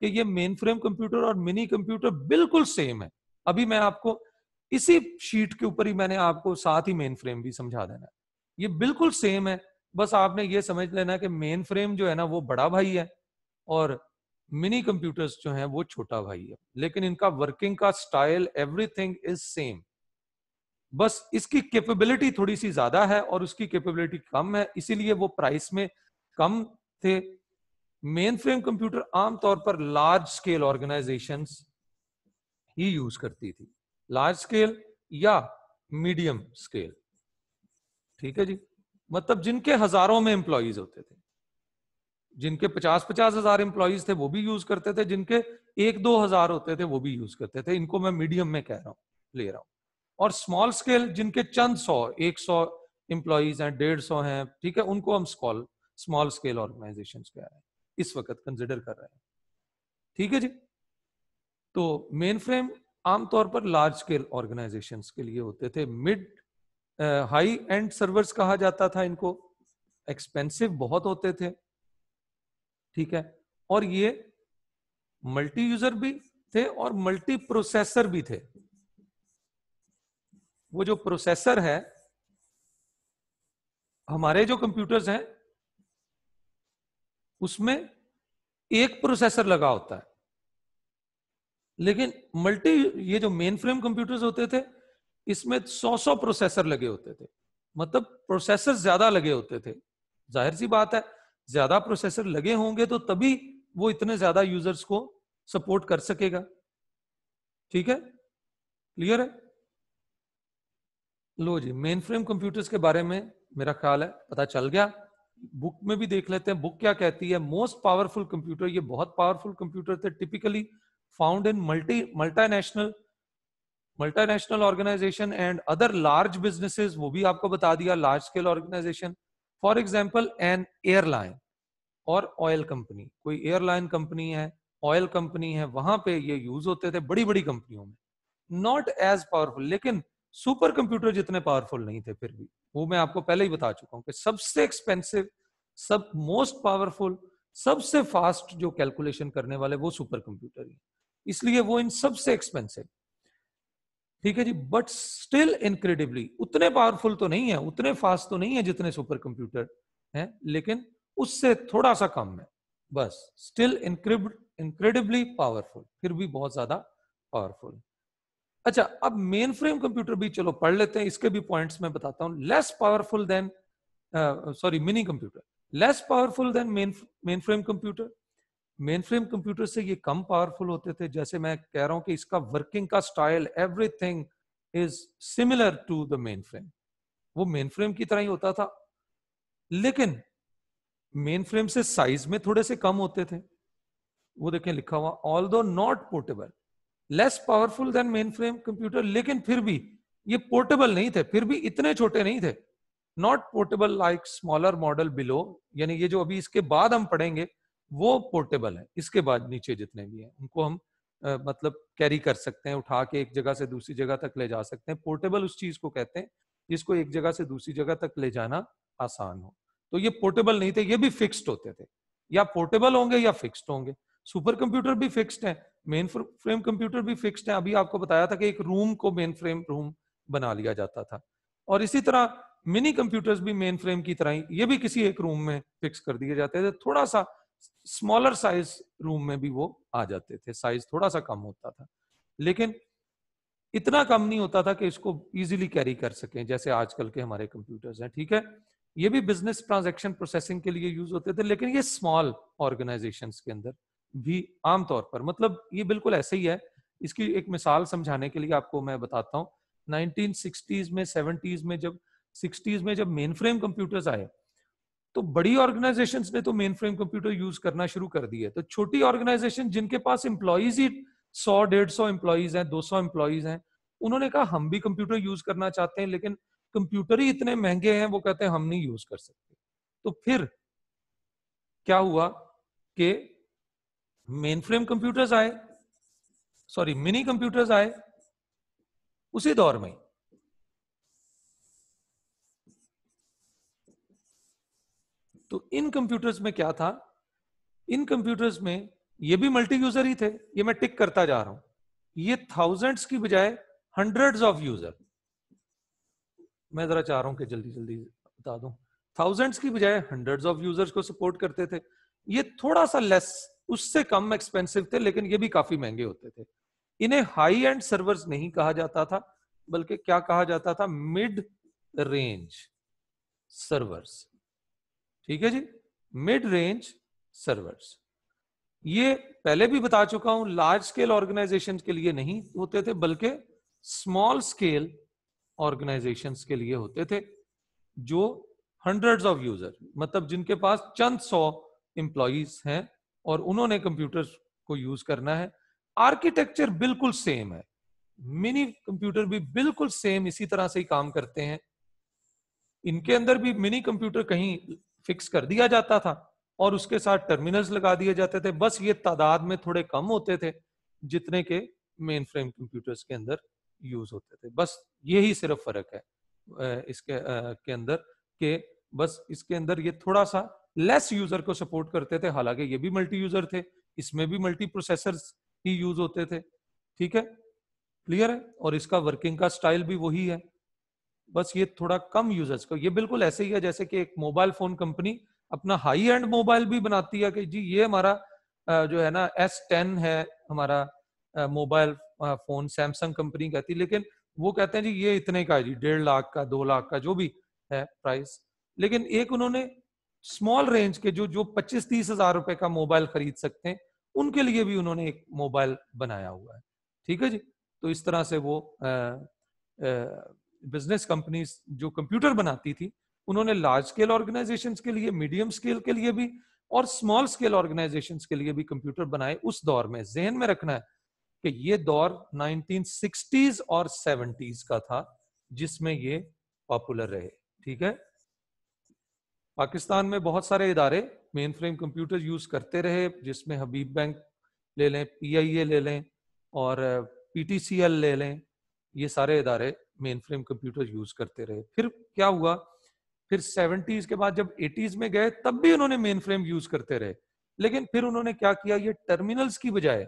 कि ये मेन फ्रेम कंप्यूटर और मिनी कंप्यूटर बिल्कुल सेम है अभी मैं आपको इसी शीट के ऊपर ही मैंने आपको साथ ही मेन फ्रेम भी समझा देना है ये बिल्कुल सेम है बस आपने ये समझ लेना कि मेन फ्रेम जो है ना वो बड़ा भाई है और मिनी कंप्यूटर्स जो हैं वो छोटा भाई है लेकिन इनका वर्किंग का स्टाइल एवरीथिंग इज सेम बस इसकी कैपेबिलिटी थोड़ी सी ज्यादा है और उसकी कैपेबिलिटी कम है इसीलिए वो प्राइस में कम थे मेन फ्रेम कंप्यूटर आमतौर पर लार्ज स्केल ऑर्गेनाइजेशन ही यूज करती थी लार्ज स्केल या मीडियम स्केल ठीक है जी मतलब जिनके हजारों में एम्प्लॉज होते थे जिनके पचास पचास हजार एम्प्लॉयज थे वो भी यूज करते थे जिनके एक दो हजार होते थे वो भी यूज करते थे इनको मैं मीडियम में कह रहा हूँ ले रहा हूँ और स्मॉल स्केल जिनके चंद सौ एक सौ एम्प्लॉयज हैं डेढ़ सौ हैं ठीक है उनको हम स्कॉल स्मॉल स्केल ऑर्गेनाइजेशन कह रहे हैं इस वक्त कंसिडर कर रहे हैं ठीक है जी तो मेन फ्रेम आमतौर पर लार्ज स्केल ऑर्गेनाइजेशन के लिए होते थे मिड हाई एंड सर्वर्स कहा जाता था इनको एक्सपेंसिव बहुत होते थे ठीक है और ये मल्टी यूजर भी थे और मल्टी प्रोसेसर भी थे वो जो प्रोसेसर है हमारे जो कंप्यूटर्स हैं उसमें एक प्रोसेसर लगा होता है लेकिन मल्टी ये जो मेन फ्रेम कंप्यूटर्स होते थे इसमें सौ सौ प्रोसेसर लगे होते थे मतलब प्रोसेसर ज्यादा लगे होते थे जाहिर सी बात है ज्यादा प्रोसेसर लगे होंगे तो तभी वो इतने ज्यादा यूजर्स को सपोर्ट कर सकेगा ठीक है क्लियर है लो जी मेन फ्रेम कंप्यूटर्स के बारे में मेरा ख्याल है पता चल गया बुक में भी देख लेते हैं बुक क्या कहती है मोस्ट पावरफुल कंप्यूटर ये बहुत पावरफुल कंप्यूटर थे typically found in multi multinational multinational organisation and other large businesses वो भी आपको बता दिया large scale organisation for example an airline और ऑयल कंपनी कोई एयरलाइन कंपनी है ऑयल कंपनी है वहां पे ये यूज होते थे बड़ी बड़ी कंपनियों में नॉट एज पावरफुल लेकिन सुपर कंप्यूटर जितने पावरफुल नहीं थे फिर भी वो मैं आपको पहले ही बता चुका हूँ कि सबसे एक्सपेंसिव सब मोस्ट पावरफुल सबसे फास्ट जो कैलकुलेशन करने वाले वो सुपर कंप्यूटर ही इसलिए वो इन सबसे एक्सपेंसिव ठीक है जी बट स्टिल इनक्रेडिबली उतने पावरफुल तो नहीं है उतने फास्ट तो नहीं है जितने सुपर कंप्यूटर हैं लेकिन उससे थोड़ा सा कम है बस स्टिल इनक्रेडिबली पावरफुल फिर भी बहुत ज्यादा पावरफुल अच्छा अब मेन फ्रेम कंप्यूटर भी चलो पढ़ लेते हैं इसके भी पॉइंट्स मैं बताता हूं less powerful than sorry mini computer less powerful than main mainframe computer mainframe computer से ये कम पावरफुल होते थे जैसे मैं कह रहा हूँ कि इसका वर्किंग का style everything is similar to the mainframe वो मेन फ्रेम की तरह ही होता था लेकिन मेन फ्रेम से साइज में थोड़े से कम होते थे वो देखें लिखा हुआ although not portable less powerful than mainframe computer लेकिन फिर भी ये पोर्टेबल नहीं थे फिर भी इतने छोटे नहीं थे not portable like smaller model below यानी ये जो अभी इसके बाद हम पढ़ेंगे वो पोर्टेबल है इसके बाद नीचे जितने भी हैं उनको हम आ, मतलब कैरी कर सकते हैं उठा के एक जगह से दूसरी जगह तक ले जा सकते हैं पोर्टेबल उस चीज को कहते हैं जिसको एक जगह से दूसरी जगह तक ले जाना आसान हो तो ये पोर्टेबल नहीं थे ये भी फिक्स्ड होते थे या पोर्टेबल होंगे या फिक्स्ड होंगे सुपर कंप्यूटर भी फिक्स्ड है मेन फ्रेम कंप्यूटर भी फिक्स्ड है अभी आपको बताया था कि एक रूम को मेन फ्रेम रूम बना लिया जाता था और इसी तरह मिनी कंप्यूटर्स भी मेन फ्रेम की तरह ही ये भी किसी एक रूम में फिक्स कर दिए जाते थे थोड़ा सा स्मॉलर साइज रूम में भी वो आ जाते थे साइज थोड़ा सा कम होता था लेकिन इतना कम नहीं होता था कि इसको इजीली कैरी कर सकें जैसे आजकल के हमारे कंप्यूटर्स हैं ठीक है ये भी बिजनेस ट्रांजैक्शन प्रोसेसिंग के लिए यूज होते थे लेकिन ये स्मॉल ऑर्गेनाइजेशन के अंदर भी आमतौर पर मतलब ये बिल्कुल ऐसे ही है इसकी एक मिसाल समझाने के लिए आपको मैं बताता हूँ नाइनटीन में सेवेंटीज में जब सिक्सटीज में जब मेन फ्रेम कंप्यूटर्स आए तो बड़ी ऑर्गेनाइजेशन ने तो मेन फ्रेम कंप्यूटर यूज करना शुरू कर दिया तो छोटी ऑर्गेनाइजेशन जिनके पास इंप्लॉयज ही सौ डेढ़ सौ इंप्लॉयज हैं दो सौ इंप्लॉयज हैं उन्होंने कहा हम भी कंप्यूटर यूज करना चाहते हैं लेकिन कंप्यूटर ही इतने महंगे हैं वो कहते हैं हम नहीं यूज कर सकते तो फिर क्या हुआ कि मेन फ्रेम कंप्यूटर्स आए सॉरी मिनी कंप्यूटर्स आए उसी दौर में तो इन कंप्यूटर्स में क्या था इन कंप्यूटर्स में ये भी मल्टी यूजर ही थे ये मैं टिक करता जा रहा हूं ये थाउजेंड्स की बजाय हंड्रेड्स ऑफ यूजर मैं जरा चाह रहा हूं कि जल्दी जल्दी बता दूं थाउजेंड्स की बजाय हंड्रेड्स ऑफ यूजर्स को सपोर्ट करते थे ये थोड़ा सा लेस उससे कम एक्सपेंसिव थे लेकिन ये भी काफी महंगे होते थे इन्हें हाई एंड सर्वर्स नहीं कहा जाता था बल्कि क्या कहा जाता था मिड रेंज सर्वर्स ठीक है जी मिड रेंज सर्वर्स ये पहले भी बता चुका हूं लार्ज स्केल ऑर्गेनाइजेशन के लिए नहीं होते थे बल्कि स्मॉल स्केल ऑर्गेनाइजेशन के लिए होते थे जो हंड्रेड्स ऑफ यूजर मतलब जिनके पास चंद सौ एम्प्लॉज हैं और उन्होंने कंप्यूटर को यूज करना है आर्किटेक्चर बिल्कुल सेम है मिनी कंप्यूटर भी बिल्कुल सेम इसी तरह से ही काम करते हैं इनके अंदर भी मिनी कंप्यूटर कहीं फिक्स कर दिया जाता था और उसके साथ टर्मिनल्स लगा दिए जाते थे बस ये तादाद में थोड़े कम होते थे जितने के मेन फ्रेम कंप्यूटर्स के अंदर यूज होते थे बस यही सिर्फ फर्क है इसके के अंदर के बस इसके अंदर ये थोड़ा सा लेस यूजर को सपोर्ट करते थे हालांकि ये भी मल्टी यूजर थे इसमें भी मल्टी प्रोसेसर ही यूज होते थे ठीक है क्लियर है और इसका वर्किंग का स्टाइल भी वही है बस ये थोड़ा कम यूजर्स को ये बिल्कुल ऐसे ही है जैसे कि एक मोबाइल फोन कंपनी अपना हाई एंड मोबाइल भी बनाती है कि जी ये हमारा जो है ना एस टेन है हमारा मोबाइल फोन सैमसंग कंपनी कहती है लेकिन वो कहते हैं जी ये इतने का है जी डेढ़ लाख का दो लाख का जो भी है प्राइस लेकिन एक उन्होंने स्मॉल रेंज के जो जो पच्चीस तीस हजार रुपए का मोबाइल खरीद सकते हैं उनके लिए भी उन्होंने एक मोबाइल बनाया हुआ है ठीक है जी तो इस तरह से वो आ, आ, बिजनेस कंपनीज जो कंप्यूटर बनाती थी उन्होंने लार्ज स्केल ऑर्गेनाइजेशन के लिए मीडियम स्केल के लिए भी और स्मॉल स्केल ऑर्गेनाइजेशन के लिए भी कंप्यूटर बनाए उस दौर में जहन में रखना है कि ये दौर 1960s और 70s का था जिसमें ये पॉपुलर रहे ठीक है पाकिस्तान में बहुत सारे इदारे मेन फ्रेम कंप्यूटर यूज करते रहे जिसमें हबीब बैंक ले लें ए ले लें और एल ले लें ये सारे इदारे मेन फ्रेम कंप्यूटर यूज करते रहे फिर क्या हुआ फिर सेवेंटीज के बाद जब एटीज में गए तब भी उन्होंने मेन फ्रेम यूज करते रहे लेकिन फिर उन्होंने क्या किया ये टर्मिनल्स की बजाय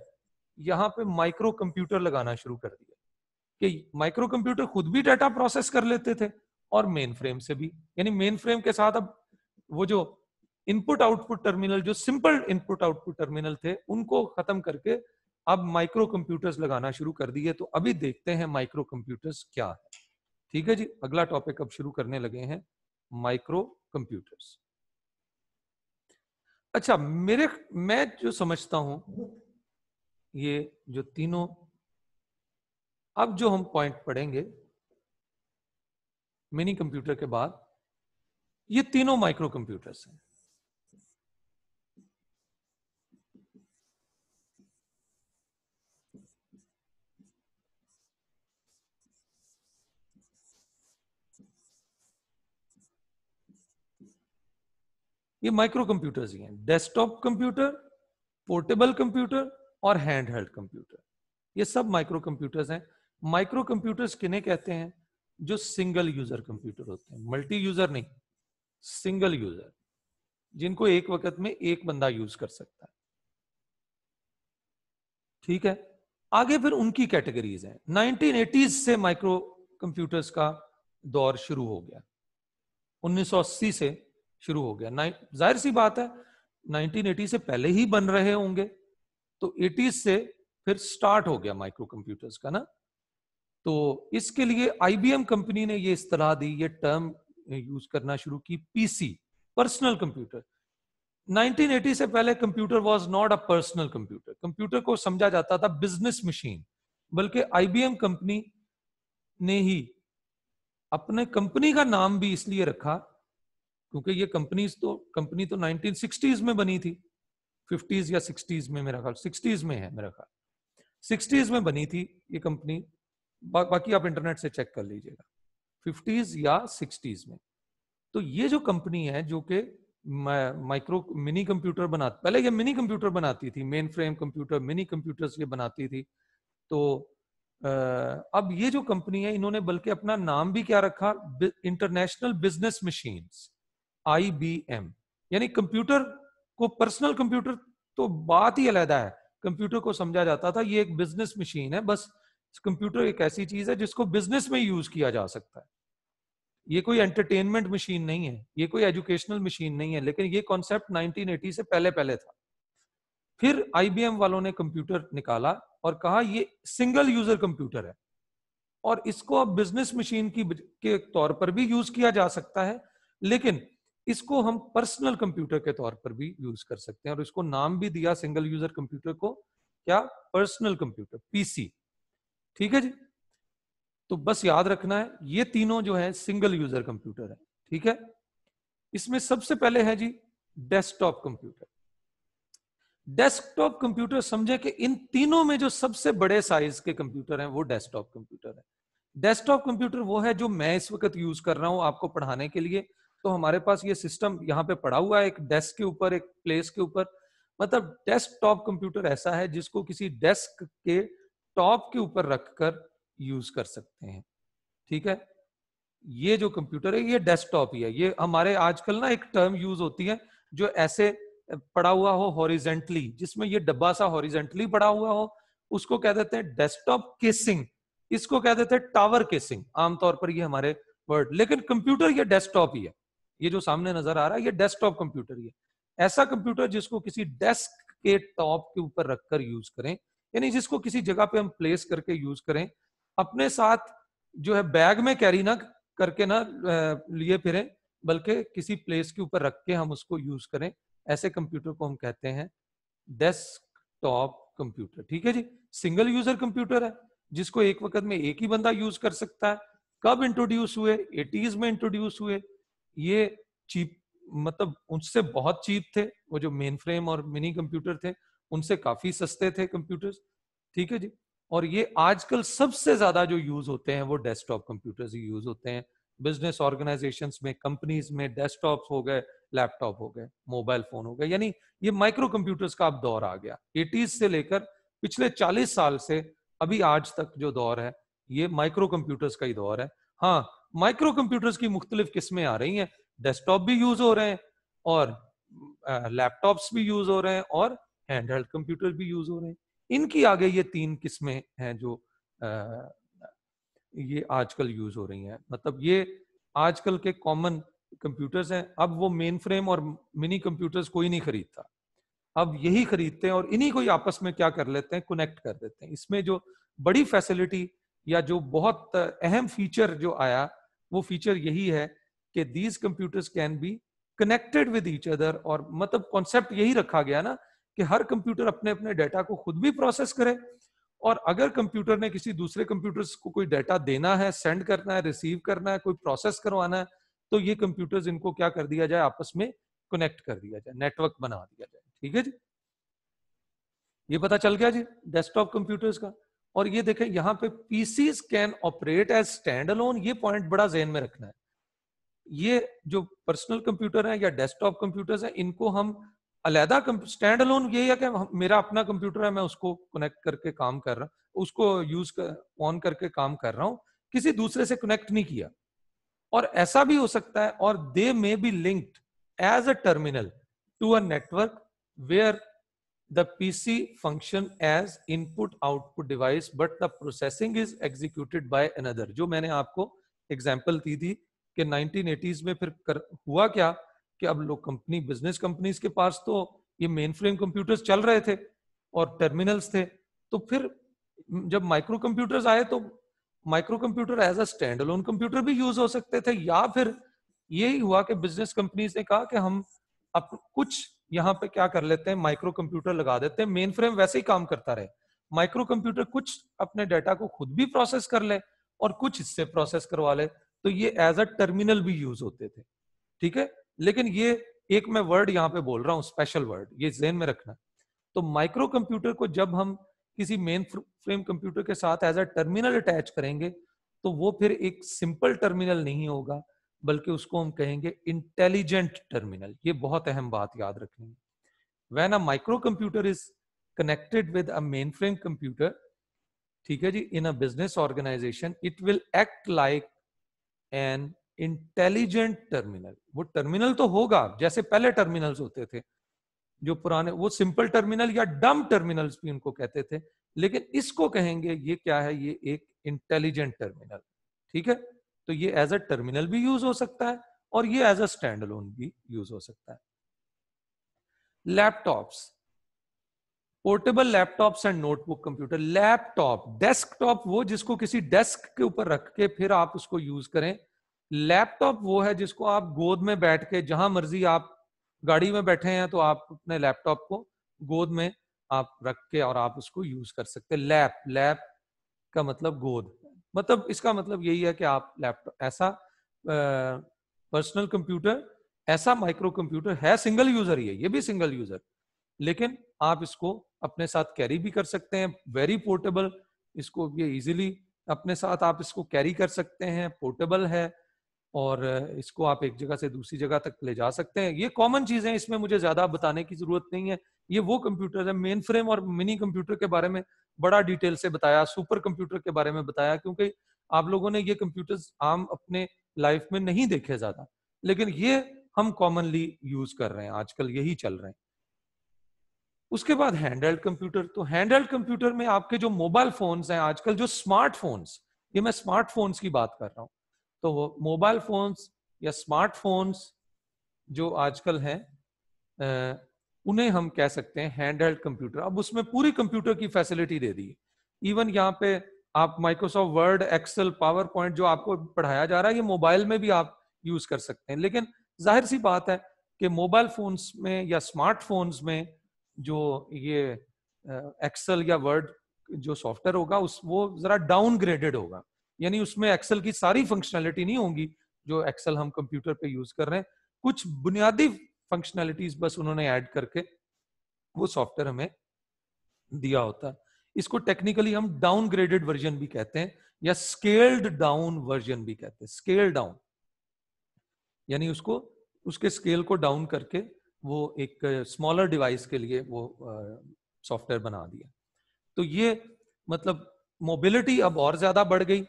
यहाँ पे माइक्रो कंप्यूटर लगाना शुरू कर दिया कि माइक्रो कंप्यूटर खुद भी डाटा प्रोसेस कर लेते थे और मेन फ्रेम से भी यानी मेन फ्रेम के साथ अब वो जो इनपुट आउटपुट टर्मिनल जो सिंपल इनपुट आउटपुट टर्मिनल थे उनको खत्म करके अब माइक्रो कंप्यूटर्स लगाना शुरू कर दिए तो अभी देखते हैं माइक्रो कंप्यूटर्स क्या है ठीक है जी अगला टॉपिक अब शुरू करने लगे हैं माइक्रो कंप्यूटर्स अच्छा मेरे मैं जो समझता हूं ये जो तीनों अब जो हम पॉइंट पढ़ेंगे मिनी कंप्यूटर के बाद ये तीनों माइक्रो कंप्यूटर्स हैं ये माइक्रो कंप्यूटर्स ही हैं डेस्कटॉप कंप्यूटर पोर्टेबल कंप्यूटर और हैंड हेल्ड कंप्यूटर ये सब माइक्रो कंप्यूटर्स हैं माइक्रो कंप्यूटर्स किन्हें कहते हैं जो सिंगल यूजर कंप्यूटर होते हैं मल्टी यूजर नहीं सिंगल यूजर जिनको एक वक्त में एक बंदा यूज कर सकता है ठीक है आगे फिर उनकी कैटेगरीज हैं 1980s से माइक्रो कंप्यूटर्स का दौर शुरू हो गया 1980 से शुरू हो गया जाहिर सी बात है 1980 से पहले ही बन रहे होंगे तो 80 से फिर स्टार्ट हो गया माइक्रो कंप्यूटर्स का ना तो इसके लिए आईबीएम कंपनी ने ये इस्तलाह दी ये टर्म यूज करना शुरू की पीसी पर्सनल कंप्यूटर 1980 से पहले computer was not a personal computer computer को समझा जाता था बिजनेस मशीन बल्कि आईबीएम कंपनी ने ही अपने कंपनी का नाम भी इसलिए रखा क्योंकि ये कंपनीज तो कंपनी तो 1960s में बनी थी 50s या 60s में मेरा ख्याल 60s में है मेरा ख्याल 60s में बनी थी ये कंपनी बा, बाकी आप इंटरनेट से चेक कर लीजिएगा 50s या 60s में तो ये जो कंपनी है जो कि माइक्रो मिनी कंप्यूटर बनाती पहले ये मिनी कंप्यूटर बनाती थी mainframe computer mini computers ये बनाती थी तो अब ये जो कंपनी है इन्होंने बल्कि अपना नाम भी क्या रखा इंटरनेशनल बिजनेस मशीन्स आईबीएम यानी कंप्यूटर को पर्सनल कंप्यूटर तो बात ही अलहदा है कंप्यूटर को समझा जाता था ये एक बिजनेस मशीन है बस कंप्यूटर एक ऐसी चीज है जिसको बिजनेस में यूज किया जा सकता है ये कोई एंटरटेनमेंट मशीन नहीं है ये कोई एजुकेशनल मशीन नहीं है लेकिन ये कॉन्सेप्ट 1980 से पहले पहले था फिर आईबीएम वालों ने कंप्यूटर निकाला और कहा ये सिंगल यूजर कंप्यूटर है और इसको अब बिजनेस मशीन की के तौर पर भी यूज किया जा सकता है लेकिन इसको हम पर्सनल कंप्यूटर के तौर पर भी यूज कर सकते हैं और इसको नाम भी दिया सिंगल यूजर कंप्यूटर को क्या पर्सनल कंप्यूटर पीसी ठीक है जी तो बस याद रखना है ये तीनों जो है सिंगल यूजर कंप्यूटर है ठीक है इसमें सबसे पहले है जी डेस्कटॉप कंप्यूटर डेस्कटॉप कंप्यूटर समझे कि इन तीनों में जो सबसे बड़े साइज के कंप्यूटर हैं वो डेस्कटॉप कंप्यूटर है डेस्कटॉप कंप्यूटर वो है जो मैं इस वक्त यूज कर रहा हूं आपको पढ़ाने के लिए तो हमारे पास ये सिस्टम यहाँ पे पड़ा हुआ है एक डेस्क के ऊपर एक प्लेस के ऊपर मतलब डेस्कटॉप कंप्यूटर ऐसा है जिसको किसी डेस्क के टॉप के ऊपर रखकर यूज कर सकते हैं ठीक है ये जो कंप्यूटर है ये डेस्कटॉप ही है ये हमारे आजकल ना एक टर्म यूज होती है जो ऐसे पड़ा हुआ हो हॉरिजेंटली जिसमें ये डब्बा सा हॉरिजेंटली पड़ा हुआ हो उसको कह देते हैं डेस्कटॉप केसिंग इसको कह देते हैं टावर केसिंग आमतौर पर ये हमारे वर्ड लेकिन कंप्यूटर ये डेस्कटॉप ही है ये जो सामने नजर आ रहा है ये डेस्कटॉप कंप्यूटर ही है ऐसा कंप्यूटर जिसको किसी डेस्क के टॉप के ऊपर रखकर यूज करें यानी जिसको किसी जगह पे हम प्लेस करके यूज करें अपने साथ जो है बैग में कैरी ना करके ना लिए फिरें बल्कि किसी प्लेस के ऊपर रख के हम उसको यूज करें ऐसे कंप्यूटर को हम कहते हैं डेस्कटॉप कंप्यूटर ठीक है जी सिंगल यूजर कंप्यूटर है जिसको एक वक्त में एक ही बंदा यूज कर सकता है कब इंट्रोड्यूस हुए एटीज में इंट्रोड्यूस हुए ये चीप मतलब उनसे बहुत चीप थे वो जो मेन फ्रेम और मिनी कंप्यूटर थे उनसे काफी सस्ते थे कंप्यूटर्स ठीक है जी और ये आजकल सबसे ज्यादा जो यूज होते हैं वो डेस्कटॉप कंप्यूटर्स ही यूज होते हैं बिजनेस ऑर्गेनाइजेशन में कंपनीज में डेस्कटॉप हो गए लैपटॉप हो गए मोबाइल फोन हो गए यानी ये माइक्रो कंप्यूटर्स का अब दौर आ गया एटीज से लेकर पिछले चालीस साल से अभी आज तक जो दौर है ये माइक्रो कंप्यूटर्स का ही दौर है हाँ माइक्रो कंप्यूटर्स की मुख्तलिफ किस्में आ रही हैं डेस्कटॉप भी यूज हो रहे हैं और लैपटॉप्स भी यूज हो रहे हैं और हैंड हेल्ड कंप्यूटर भी यूज हो रहे हैं इनकी आगे ये तीन किस्में हैं जो आ, ये आजकल यूज हो रही हैं मतलब ये आजकल के कॉमन कंप्यूटर्स हैं अब वो मेन फ्रेम और मिनी कंप्यूटर्स कोई नहीं खरीदता अब यही खरीदते हैं और इन्हीं को आपस में क्या कर लेते हैं कनेक्ट कर देते हैं इसमें जो बड़ी फैसिलिटी या जो बहुत अहम फीचर जो आया वो फीचर यही है कि these computers can be connected with each other और मतलब कॉन्सेप्ट यही रखा गया ना कि हर कंप्यूटर अपने अपने डाटा को खुद भी प्रोसेस करे और अगर कंप्यूटर ने किसी दूसरे कंप्यूटर्स को कोई डाटा देना है सेंड करना है रिसीव करना है कोई प्रोसेस करवाना है तो ये कंप्यूटर्स इनको क्या कर दिया जाए आपस में कनेक्ट कर दिया जाए नेटवर्क बना दिया जाए ठीक है जी ये पता चल गया जी डेस्कटॉप कंप्यूटर्स का और ये देखें यहाँ पे PCs can operate as standalone ये पॉइंट बड़ा जहन में रखना है ये जो पर्सनल कंप्यूटर है या डेस्कटॉप कंप्यूटर्स है इनको हम अलहदा स्टैंड अलोन ये है कि मेरा अपना कंप्यूटर है मैं उसको कनेक्ट करके काम कर रहा हूँ उसको यूज ऑन कर, करके काम कर रहा हूं किसी दूसरे से कनेक्ट नहीं किया और ऐसा भी हो सकता है और they may be linked as a terminal to a network where the PC function as input output device but the processing is executed by another जो मैंने आपको एग्जाम्पल दी थी कि 1980s में फिर कर, हुआ क्या कि अब लोग कंपनी बिजनेस कंपनीज के पास तो ये मेन फ्रेम कंप्यूटर्स चल रहे थे और टर्मिनल्स थे तो फिर जब माइक्रो कंप्यूटर्स आए तो micro computer as a standalone computer भी यूज हो सकते थे या फिर यही हुआ कि बिजनेस कंपनीज ने कहा कि हम अब कुछ यहाँ पे क्या कर लेते हैं माइक्रो कंप्यूटर लगा देते हैं मेन फ्रेम वैसे ही काम करता रहे माइक्रो कंप्यूटर कुछ अपने डाटा को खुद भी प्रोसेस कर ले और कुछ इससे प्रोसेस करवा ले तो ये एज अ टर्मिनल भी यूज होते थे ठीक है लेकिन ये एक मैं वर्ड यहाँ पे बोल रहा हूँ स्पेशल वर्ड ये जेन में रखना तो माइक्रो कंप्यूटर को जब हम किसी मेन फ्रेम कंप्यूटर के साथ एज अ टर्मिनल अटैच करेंगे तो वो फिर एक सिंपल टर्मिनल नहीं होगा बल्कि उसको हम कहेंगे इंटेलिजेंट टर्मिनल ये बहुत अहम बात याद रखनी है when a micro computer is connected with a mainframe computer ठीक है जी in a business organisation it will act like an intelligent terminal वो टर्मिनल तो होगा जैसे पहले टर्मिनल होते थे जो पुराने वो सिंपल टर्मिनल या डम टर्मिनल्स भी उनको कहते थे लेकिन इसको कहेंगे ये क्या है ये एक इंटेलिजेंट टर्मिनल ठीक है तो ये एज अ टर्मिनल भी यूज हो सकता है और ये एज अ स्टैंड लोन भी यूज हो सकता है laptops portable laptops and notebook computer laptop desktop वो जिसको किसी डेस्क के ऊपर रख के फिर आप उसको यूज करें लैपटॉप वो है जिसको आप गोद में बैठ के जहां मर्जी आप गाड़ी में बैठे हैं तो आप अपने लैपटॉप को गोद में आप रख के और आप उसको यूज कर सकते हैं लैप लैप का मतलब गोद मतलब इसका मतलब यही है कि आप लैपटॉप ऐसा पर्सनल कंप्यूटर ऐसा माइक्रो कंप्यूटर है सिंगल यूजर ही है ये भी सिंगल यूजर लेकिन आप इसको अपने साथ कैरी भी कर सकते हैं वेरी पोर्टेबल इसको ये इजीली अपने साथ आप इसको कैरी कर सकते हैं पोर्टेबल है और इसको आप एक जगह से दूसरी जगह तक ले जा सकते हैं ये कॉमन चीजें इसमें मुझे ज्यादा बताने की जरूरत नहीं है ये वो कंप्यूटर है मेन फ्रेम और मिनी कंप्यूटर के बारे में बड़ा डिटेल से बताया सुपर कंप्यूटर के बारे में बताया क्योंकि आप लोगों ने ये कंप्यूटर्स आम अपने लाइफ में नहीं देखे ज्यादा लेकिन ये हम कॉमनली यूज कर रहे हैं आजकल यही चल रहे हैं उसके बाद हैंडहेल्ड कंप्यूटर तो हैंडहेल्ड कंप्यूटर में आपके जो मोबाइल फोन्स हैं आजकल जो स्मार्टफोन्स ये मैं स्मार्टफोन्स की बात कर रहा हूँ तो मोबाइल फोन्स या स्मार्टफोन्स जो आजकल हैं उन्हें हम कह सकते हैं हैंड हेल्ड कंप्यूटर अब उसमें पूरी कंप्यूटर की फैसिलिटी दे दी इवन यहाँ पे आप Microsoft Word Excel PowerPoint जो आपको पढ़ाया जा रहा है ये मोबाइल में भी आप यूज कर सकते हैं लेकिन जाहिर सी बात है कि मोबाइल फोन्स में या स्मार्टफोन्स में जो ये एक्सेल या वर्ड जो सॉफ्टवेयर होगा उस वो जरा डाउनग्रेडेड होगा यानी उसमें एक्सेल की सारी फंक्शनैलिटी नहीं होगी जो एक्सेल हम कंप्यूटर पे यूज कर रहे हैं कुछ बुनियादी फंक्शनैलिटीज बस उन्होंने ऐड करके वो सॉफ्टवेयर हमें दिया होता है इसको टेक्निकली हम डाउनग्रेडेड वर्जन भी कहते हैं या स्केल्ड डाउन वर्जन भी कहते हैं स्केल डाउन यानी उसको उसके स्केल को डाउन करके वो एक स्मॉलर डिवाइस के लिए वो सॉफ्टवेयर बना दिया तो ये मतलब मोबिलिटी अब और ज्यादा बढ़ गई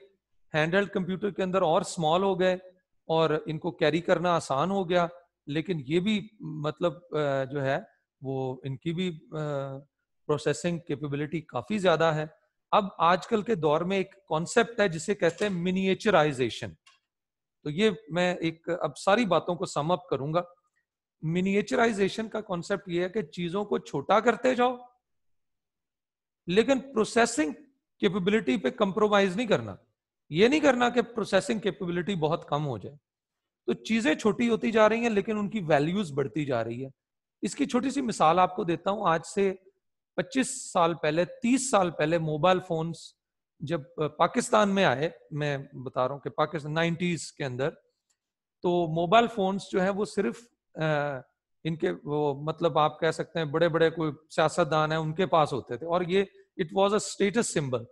हैंडहेल्ड कंप्यूटर के अंदर और स्मॉल हो गए और इनको कैरी करना आसान हो गया लेकिन ये भी मतलब जो है वो इनकी भी प्रोसेसिंग कैपेबिलिटी काफी ज्यादा है अब आजकल के दौर में एक कॉन्सेप्ट है जिसे कहते हैं मिनिएचराइजेशन तो ये मैं एक अब सारी बातों को समअप करूंगा मिनिएचराइजेशन का कॉन्सेप्ट ये है कि चीजों को छोटा करते जाओ लेकिन प्रोसेसिंग कैपेबिलिटी पे कंप्रोमाइज नहीं करना ये नहीं करना कि प्रोसेसिंग कैपेबिलिटी बहुत कम हो जाए तो चीजें छोटी होती जा रही हैं लेकिन उनकी वैल्यूज बढ़ती जा रही है इसकी छोटी सी मिसाल आपको देता हूं आज से 25 साल पहले 30 साल पहले मोबाइल फोन्स जब पाकिस्तान में आए मैं बता रहा हूँ कि पाकिस्तान नाइन्टीज के अंदर तो मोबाइल फोन्स जो है वो सिर्फ आ, इनके वो मतलब आप कह सकते हैं बड़े बड़े कोई सियासतदान है उनके पास होते थे और ये it was a status symbol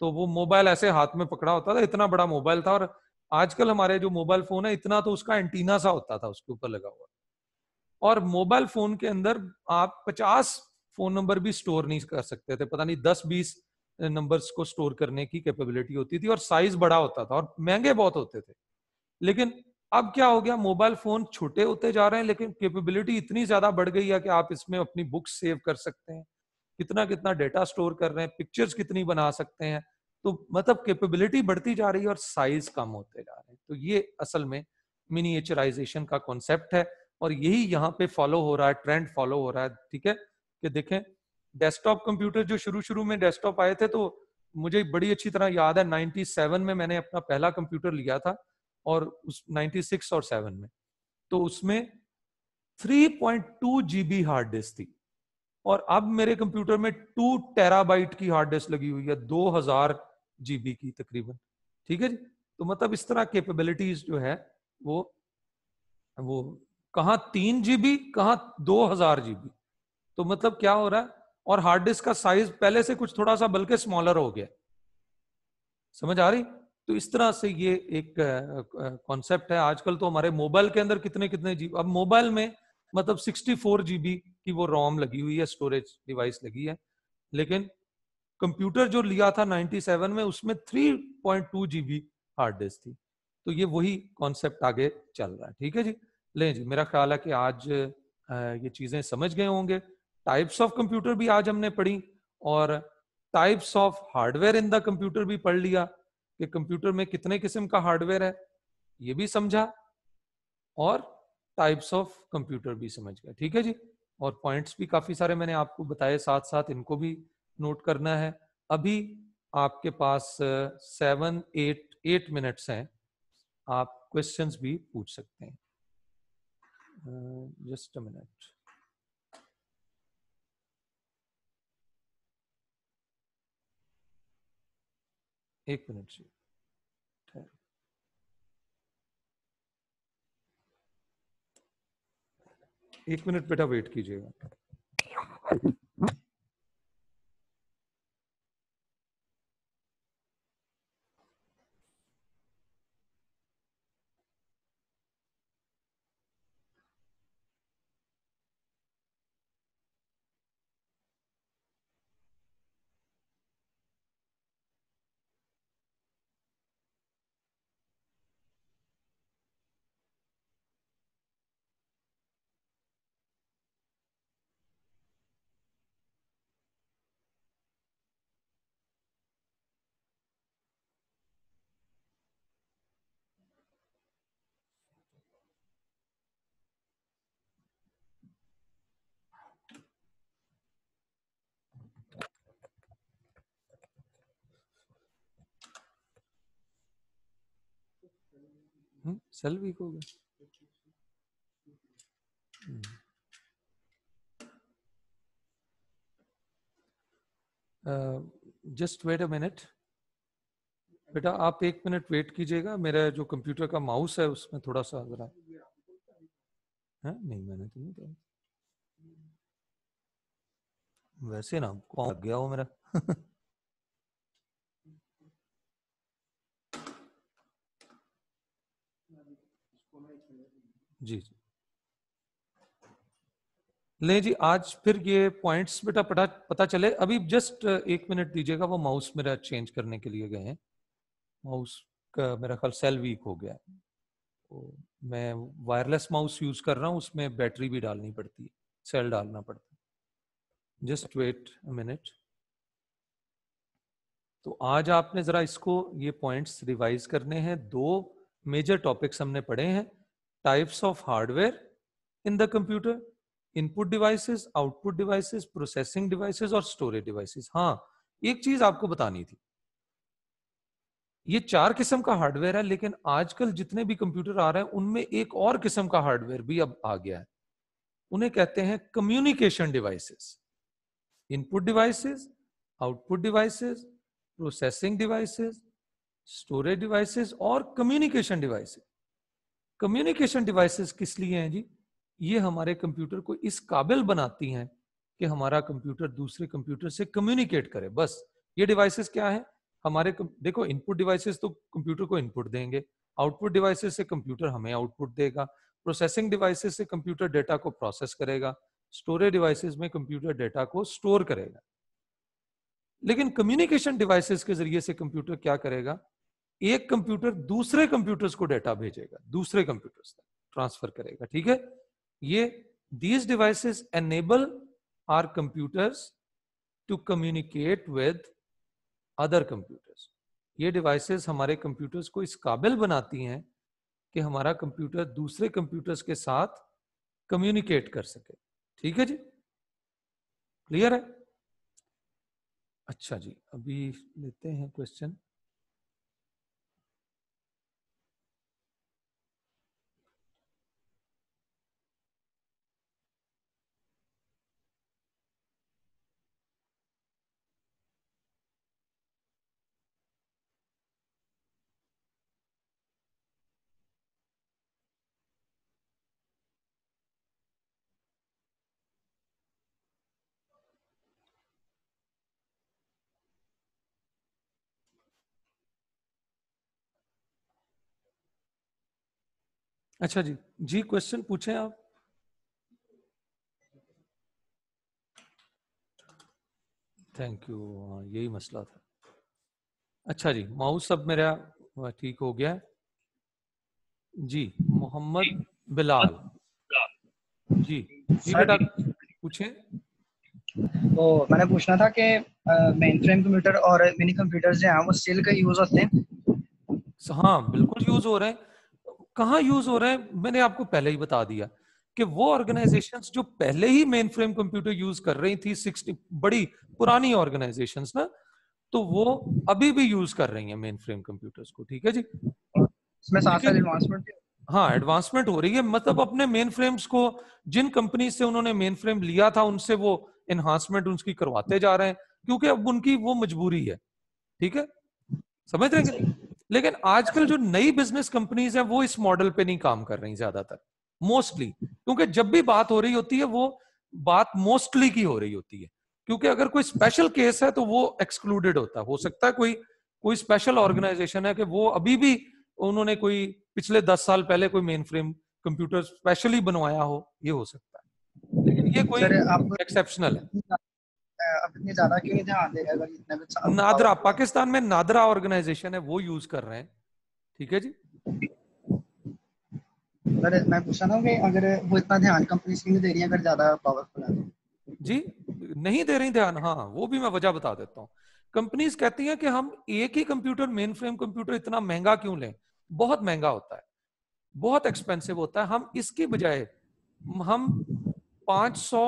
तो वो मोबाइल ऐसे हाथ में पकड़ा होता था इतना बड़ा मोबाइल था और आजकल हमारे जो मोबाइल फोन है इतना तो उसका एंटीना सा होता था उसके ऊपर लगा हुआ और मोबाइल फोन के अंदर आप पचास फोन नंबर भी स्टोर नहीं कर सकते थे पता नहीं दस बीस नंबर्स को स्टोर करने की कैपेबिलिटी होती थी और साइज बड़ा होता था और महंगे बहुत होते थे लेकिन अब क्या हो गया मोबाइल फोन छोटे होते जा रहे हैं लेकिन कैपेबिलिटी इतनी ज्यादा बढ़ गई है कि आप इसमें अपनी बुक्स सेव कर सकते हैं कितना कितना डेटा स्टोर कर रहे हैं पिक्चर्स कितनी बना सकते हैं तो मतलब कैपेबिलिटी बढ़ती जा रही है और साइज कम होते जा रहे हैं तो ये असल में मिनिएचराइजेशन का कॉन्सेप्ट है और यही यहाँ पे फॉलो हो रहा है ट्रेंड फॉलो हो रहा है ठीक है कि देखें डेस्कटॉप कंप्यूटर जो शुरू शुरू में डेस्कटॉप आए थे तो मुझे बड़ी अच्छी तरह याद है 97 में मैंने अपना पहला कंप्यूटर लिया था और उस 96 और 7 में तो उसमें 3.2 जीबी हार्ड डिस्क थी और अब मेरे कंप्यूटर में 2 टेराबाइट की हार्ड डिस्क लगी हुई है 2000 जीबी की तकरीबन ठीक है जी तो मतलब इस तरह केपेबिलिटीज जो है वो वो कहा तीन जीबी कहा दो हजार जीबी तो मतलब क्या हो रहा है और हार्ड डिस्क का साइज पहले से कुछ थोड़ा सा बल्कि स्मॉलर हो गया समझ आ रही तो इस तरह से ये एक कॉन्सेप्ट है आजकल तो हमारे मोबाइल के अंदर कितने कितने जीबी अब मोबाइल में मतलब 64 जीबी की वो रोम लगी हुई है स्टोरेज डिवाइस लगी है लेकिन कंप्यूटर जो लिया था 97 में उसमें 3.2 पॉइंट हार्ड डिस्क थी तो ये वही कॉन्सेप्ट आगे चल रहा है ठीक है जी ले जी मेरा ख्याल है कि आज ये चीजें समझ गए होंगे टाइप्स ऑफ कंप्यूटर भी आज हमने पढ़ी और types of hardware in the computer भी पढ़ लिया कि कंप्यूटर में कितने किस्म का हार्डवेयर है ये भी समझा और टाइप्स ऑफ कंप्यूटर भी समझ गया ठीक है जी और पॉइंट्स भी काफी सारे मैंने आपको बताए साथ साथ इनको भी नोट करना है अभी आपके पास सेवन एट एट मिनट्स हैं आप क्वेश्चंस भी पूछ सकते हैं जस्ट अ मिनट एक मिनट जी एक मिनट बेटा वेट कीजिएगा सेल वीक हो गया जस्ट वेट अ मिनट बेटा आप एक मिनट वेट कीजिएगा मेरा जो कंप्यूटर का माउस है उसमें थोड़ा सा जरा है हाँ, नहीं मैंने तो नहीं कहा वैसे ना कौन गया हो मेरा जी जी ले जी आज फिर ये पॉइंट्स बेटा पता पता चले अभी जस्ट एक मिनट दीजिएगा वो माउस मेरा चेंज करने के लिए गए हैं माउस का मेरा ख्याल सेल वीक हो गया तो मैं वायरलेस माउस यूज कर रहा हूँ उसमें बैटरी भी डालनी पड़ती है सेल डालना पड़ता है जस्ट वेट अ मिनट तो आज आपने जरा इसको ये पॉइंट्स रिवाइज करने हैं दो मेजर टॉपिक्स हमने पढ़े हैं types of hardware in the computer input devices output devices processing devices और स्टोरेज डिवाइसेस हाँ एक चीज आपको बतानी थी ये चार किस्म का हार्डवेयर है लेकिन आजकल जितने भी कंप्यूटर आ रहे हैं उनमें एक और किस्म का हार्डवेयर भी अब आ गया है उन्हें कहते हैं communication devices input devices output devices processing devices storage devices और कम्युनिकेशन डिवाइसेस कम्युनिकेशन डिवाइसेस किस लिए हैं जी ये हमारे कंप्यूटर को इस काबिल बनाती हैं कि हमारा कंप्यूटर दूसरे कंप्यूटर से कम्युनिकेट करे बस ये डिवाइसेस क्या है हमारे देखो इनपुट डिवाइसेस तो कंप्यूटर को इनपुट देंगे आउटपुट डिवाइसेस से कंप्यूटर हमें आउटपुट देगा प्रोसेसिंग डिवाइसेस से कंप्यूटर डेटा को प्रोसेस करेगा स्टोरेज डिवाइसेस में कंप्यूटर डेटा को स्टोर करेगा लेकिन कम्युनिकेशन डिवाइसेस के जरिए से कंप्यूटर क्या करेगा एक कंप्यूटर दूसरे कंप्यूटर्स को डेटा भेजेगा दूसरे कंप्यूटर्स तक ट्रांसफर करेगा ठीक है ये these devices enable are computers to communicate with other computers ये डिवाइसेस हमारे कंप्यूटर्स को इस काबिल बनाती हैं कि हमारा कंप्यूटर दूसरे कंप्यूटर्स के साथ कम्युनिकेट कर सके ठीक है जी क्लियर है अच्छा जी अभी लेते हैं क्वेश्चन अच्छा जी जी क्वेश्चन पूछें आप थैंक यू हाँ, यही मसला था अच्छा जी माउस अब मेरा हाँ, ठीक हो गया जी मोहम्मद बिलाल जी जी बेटा पूछे तो मैंने पूछना था कि मेन फ्रेम कंप्यूटर और मिनी कंप्यूटर्स जो हैं वो सेल का यूज होते हैं हाँ बिल्कुल यूज हो रहे हैं कहाँ यूज हो रहे हैं मैंने आपको पहले ही बता दिया कि वो ऑर्गेनाइजेशंस जो पहले ही मेन फ्रेम कंप्यूटर यूज कर रही थी सिक्सटी बड़ी पुरानी ऑर्गेनाइजेशंस ना तो वो अभी भी यूज कर रही है मेन फ्रेम कंप्यूटर्स को ठीक है जी हाँ एडवांसमेंट हो रही है मतलब अपने मेन फ्रेम्स को जिन कंपनी से उन्होंने मेन फ्रेम लिया था उनसे वो एनहांसमेंट उनकी करवाते जा रहे हैं क्योंकि अब उनकी वो मजबूरी है ठीक है समझ रहे हैं लेकिन आजकल जो नई बिजनेस कंपनीज हैं वो इस मॉडल पे नहीं काम कर रही ज्यादातर मोस्टली क्योंकि जब भी बात हो रही होती है वो बात मोस्टली की हो रही होती है क्योंकि अगर कोई स्पेशल केस है तो वो एक्सक्लूडेड होता है हो सकता है कोई कोई स्पेशल ऑर्गेनाइजेशन है कि वो अभी भी उन्होंने कोई पिछले दस साल पहले कोई मेन फ्रेम कंप्यूटर स्पेशली बनवाया हो ये हो सकता है लेकिन ये कोई एक्सेप्शनल है इतनी ज्यादा क्यों नहीं ध्यान दे रहे अगर नादरा पाकिस्तान में नादरा ऑर्गेनाइजेशन है वो यूज कर रहे हैं ठीक है जी सर मैं पूछा ना कि अगर वो इतना ध्यान कंपनी नहीं दे रही है अगर ज्यादा पावरफुल है तो? जी नहीं दे रही ध्यान हाँ वो भी मैं वजह बता देता हूँ कंपनीज कहती हैं कि हम एक ही कंप्यूटर मेन फ्रेम कंप्यूटर इतना महंगा क्यों लें बहुत महंगा होता है बहुत एक्सपेंसिव होता है हम इसकी बजाय हम 500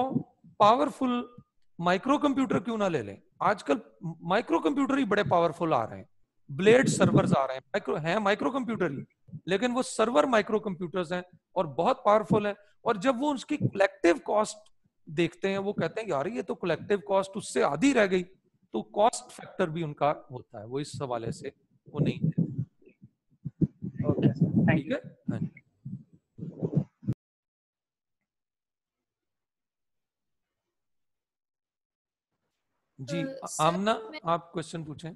पावरफुल माइक्रो कंप्यूटर क्यों ना ले लें आजकल माइक्रो कंप्यूटर ही बड़े पावरफुल आ रहे हैं ब्लेड सर्वर्स आ रहे हैं माइक्रो है माइक्रो कंप्यूटर ही लेकिन वो सर्वर माइक्रो कंप्यूटर्स हैं और बहुत पावरफुल हैं और जब वो उसकी कलेक्टिव कॉस्ट देखते हैं वो कहते हैं यार ये तो कलेक्टिव कॉस्ट उससे आधी रह गई तो कॉस्ट फैक्टर भी उनका होता है वो इस हवाले से वो नहीं है ठीक है जी uh, आमना आप क्वेश्चन पूछें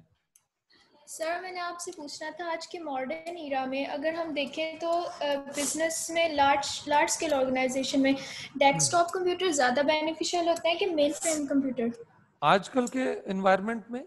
सर मैंने आपसे पूछना था आज के मॉडर्न ईरा में अगर हम देखें तो बिजनेस uh, में लार्ज लार्ज स्केल ऑर्गेनाइजेशन में डेस्कटॉप हम्म। कंप्यूटर ज्यादा बेनिफिशियल होते हैं कि मेन फ्रेम कंप्यूटर आजकल के एनवायरनमेंट में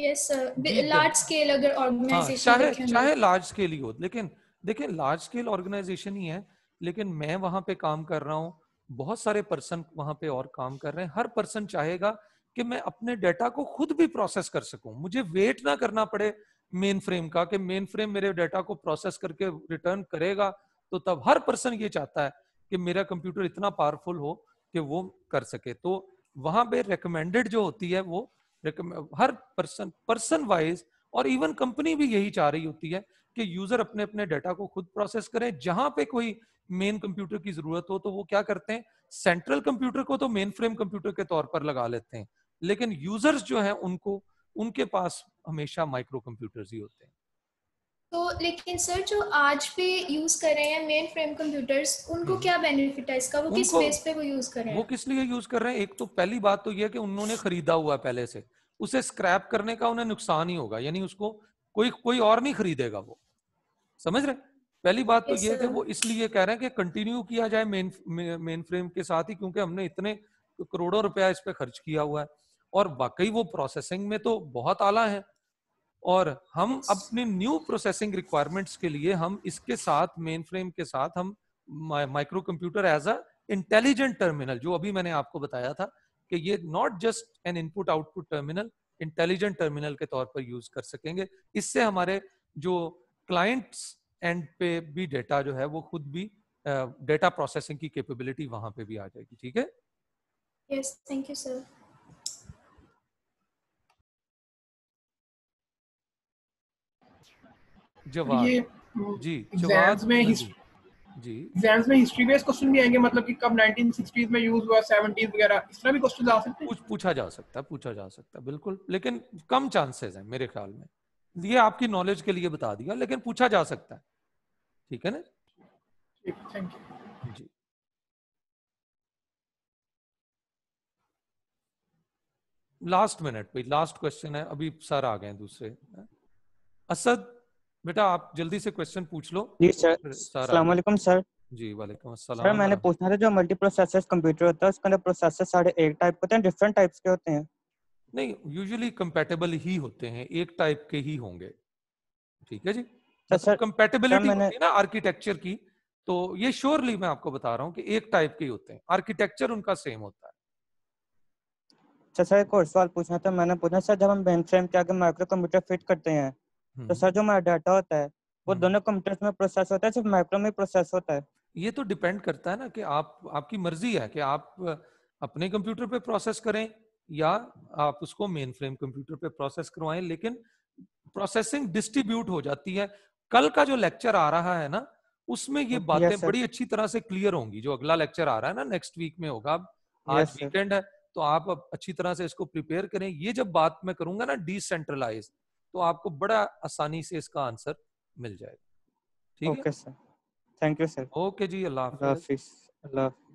यस सर लार्ज स्केल अगर ऑर्गेनाइजेशन हाँ, चाहे चाहे लार्ज स्केल ही हो लेकिन देखिए लार्ज स्केल ऑर्गेनाइजेशन ही है लेकिन मैं वहां पे काम कर रहा हूँ बहुत सारे पर्सन वहां पे और काम कर रहे हैं हर पर्सन चाहेगा कि मैं अपने डेटा को खुद भी प्रोसेस कर सकूं मुझे वेट ना करना पड़े मेन फ्रेम का कि मेन फ्रेम मेरे डेटा को प्रोसेस करके रिटर्न करेगा तो तब हर पर्सन ये चाहता है कि मेरा कंप्यूटर इतना पावरफुल हो कि वो कर सके तो वहां पे रिकमेंडेड जो होती है वो हर पर्सन पर्सन वाइज और इवन कंपनी भी यही चाह रही होती है कि यूजर अपने अपने डेटा को खुद प्रोसेस करें जहां पे कोई मेन कंप्यूटर की जरूरत हो तो वो क्या करते हैं सेंट्रल कंप्यूटर को तो मेन फ्रेम कंप्यूटर के तौर पर लगा लेते हैं लेकिन यूजर्स जो हैं उनको उनके पास हमेशा माइक्रो कंप्यूटर्स ही होते हैं तो लेकिन सर जो आज पे यूज कर रहे हैं मेन फ्रेम कंप्यूटर्स उनको हम्म। क्या बेनिफिट है इसका वो किस बेस पे वो यूज कर रहे हैं वो किस लिए यूज कर रहे हैं एक तो पहली बात तो ये है कि उन्होंने खरीदा हुआ है पहले से उसे स्क्रैप करने का उन्हें नुकसान ही होगा यानी उसको कोई कोई और नहीं खरीदेगा वो समझ रहे पहली बात तो ये है कि वो इसलिए कह रहे हैं कि कंटिन्यू किया जाए मेन मेन फ्रेम के साथ ही क्योंकि हमने इतने करोड़ों रुपया इस पे खर्च किया हुआ है और वाकई वो प्रोसेसिंग में तो बहुत आला है और हम अपने न्यू प्रोसेसिंग रिक्वायरमेंट्स के लिए हम इसके साथ मेन फ्रेम के साथ हम micro computer as a intelligent terminal जो अभी मैंने आपको बताया था कि ये not just an input output terminal intelligent terminal के तौर पर यूज कर सकेंगे इससे हमारे जो क्लाइंट्स एंड पे भी डेटा जो है वो खुद भी डेटा uh, प्रोसेसिंग की कैपेबिलिटी वहां पे भी आ जाएगी ठीक है यस थैंक यू सर जवाब जी में हाँ जी एग्जाम्स में हिस्ट्री बेस्ड क्वेश्चन भी आएंगे मतलब कि कब 1960s में यूज हुआ 70s वगैरह इस तरह भी क्वेश्चन आ सकते हैं पूछा जा सकता पूछा जा सकता बिल्कुल लेकिन कम चांसेस हैं मेरे ख्याल में ये आपकी नॉलेज के लिए बता दिया लेकिन पूछा जा सकता है ठीक है ना थैंक यू जी लास्ट मिनट पे लास्ट क्वेश्चन है अभी सर आ गए दूसरे हाँ। असद बेटा आप जल्दी से क्वेश्चन पूछ लो जी सर सलामकुम सर जी वाले सर मैंने पूछना था जो मल्टी प्रोसेसर कंप्यूटर होता है उसके अंदर प्रोसेसर सारे एक टाइप होते हैं डिफरेंट टाइप्स के होते हैं नहीं यूजुअली कंपैटिबल ही होते हैं एक टाइप के ही होंगे ठीक है जी तो मतलब सर कंपैटिबिलिटी होती है ना आर्किटेक्चर की तो ये श्योरली मैं आपको बता रहा हूँ कि एक टाइप के ही होते हैं आर्किटेक्चर उनका सेम होता है अच्छा, सर एक और सवाल पूछना था मैंने पूछा सर जब हम मेन फ्रेम के आगे माइक्रो कंप्यूटर फिट करते हैं तो हम्म। सर जो हमारा डाटा होता है वो हम्म। दोनों कंप्यूटर्स में प्रोसेस होता है सिर्फ माइक्रो में प्रोसेस होता है ये तो डिपेंड करता है ना कि आप आपकी मर्जी है कि आप अपने कंप्यूटर पे प्रोसेस करें या आप उसको मेन फ्रेम कंप्यूटर पे प्रोसेस करवाएं लेकिन प्रोसेसिंग डिस्ट्रीब्यूट हो जाती है कल का जो लेक्चर आ रहा है ना उसमें ये बातें yes, बड़ी अच्छी तरह से क्लियर होंगी जो अगला लेक्चर आ रहा है ना नेक्स्ट वीक में होगा अब आज yes, वीकेंड है तो आप अच्छी तरह से इसको प्रिपेयर करें ये जब बात मैं करूंगा ना डिसेंट्रलाइज तो आपको बड़ा आसानी से इसका आंसर मिल जाएगा ठीक okay, है sir thank you sir okay जी अल्लाह हाफिज अल्लाह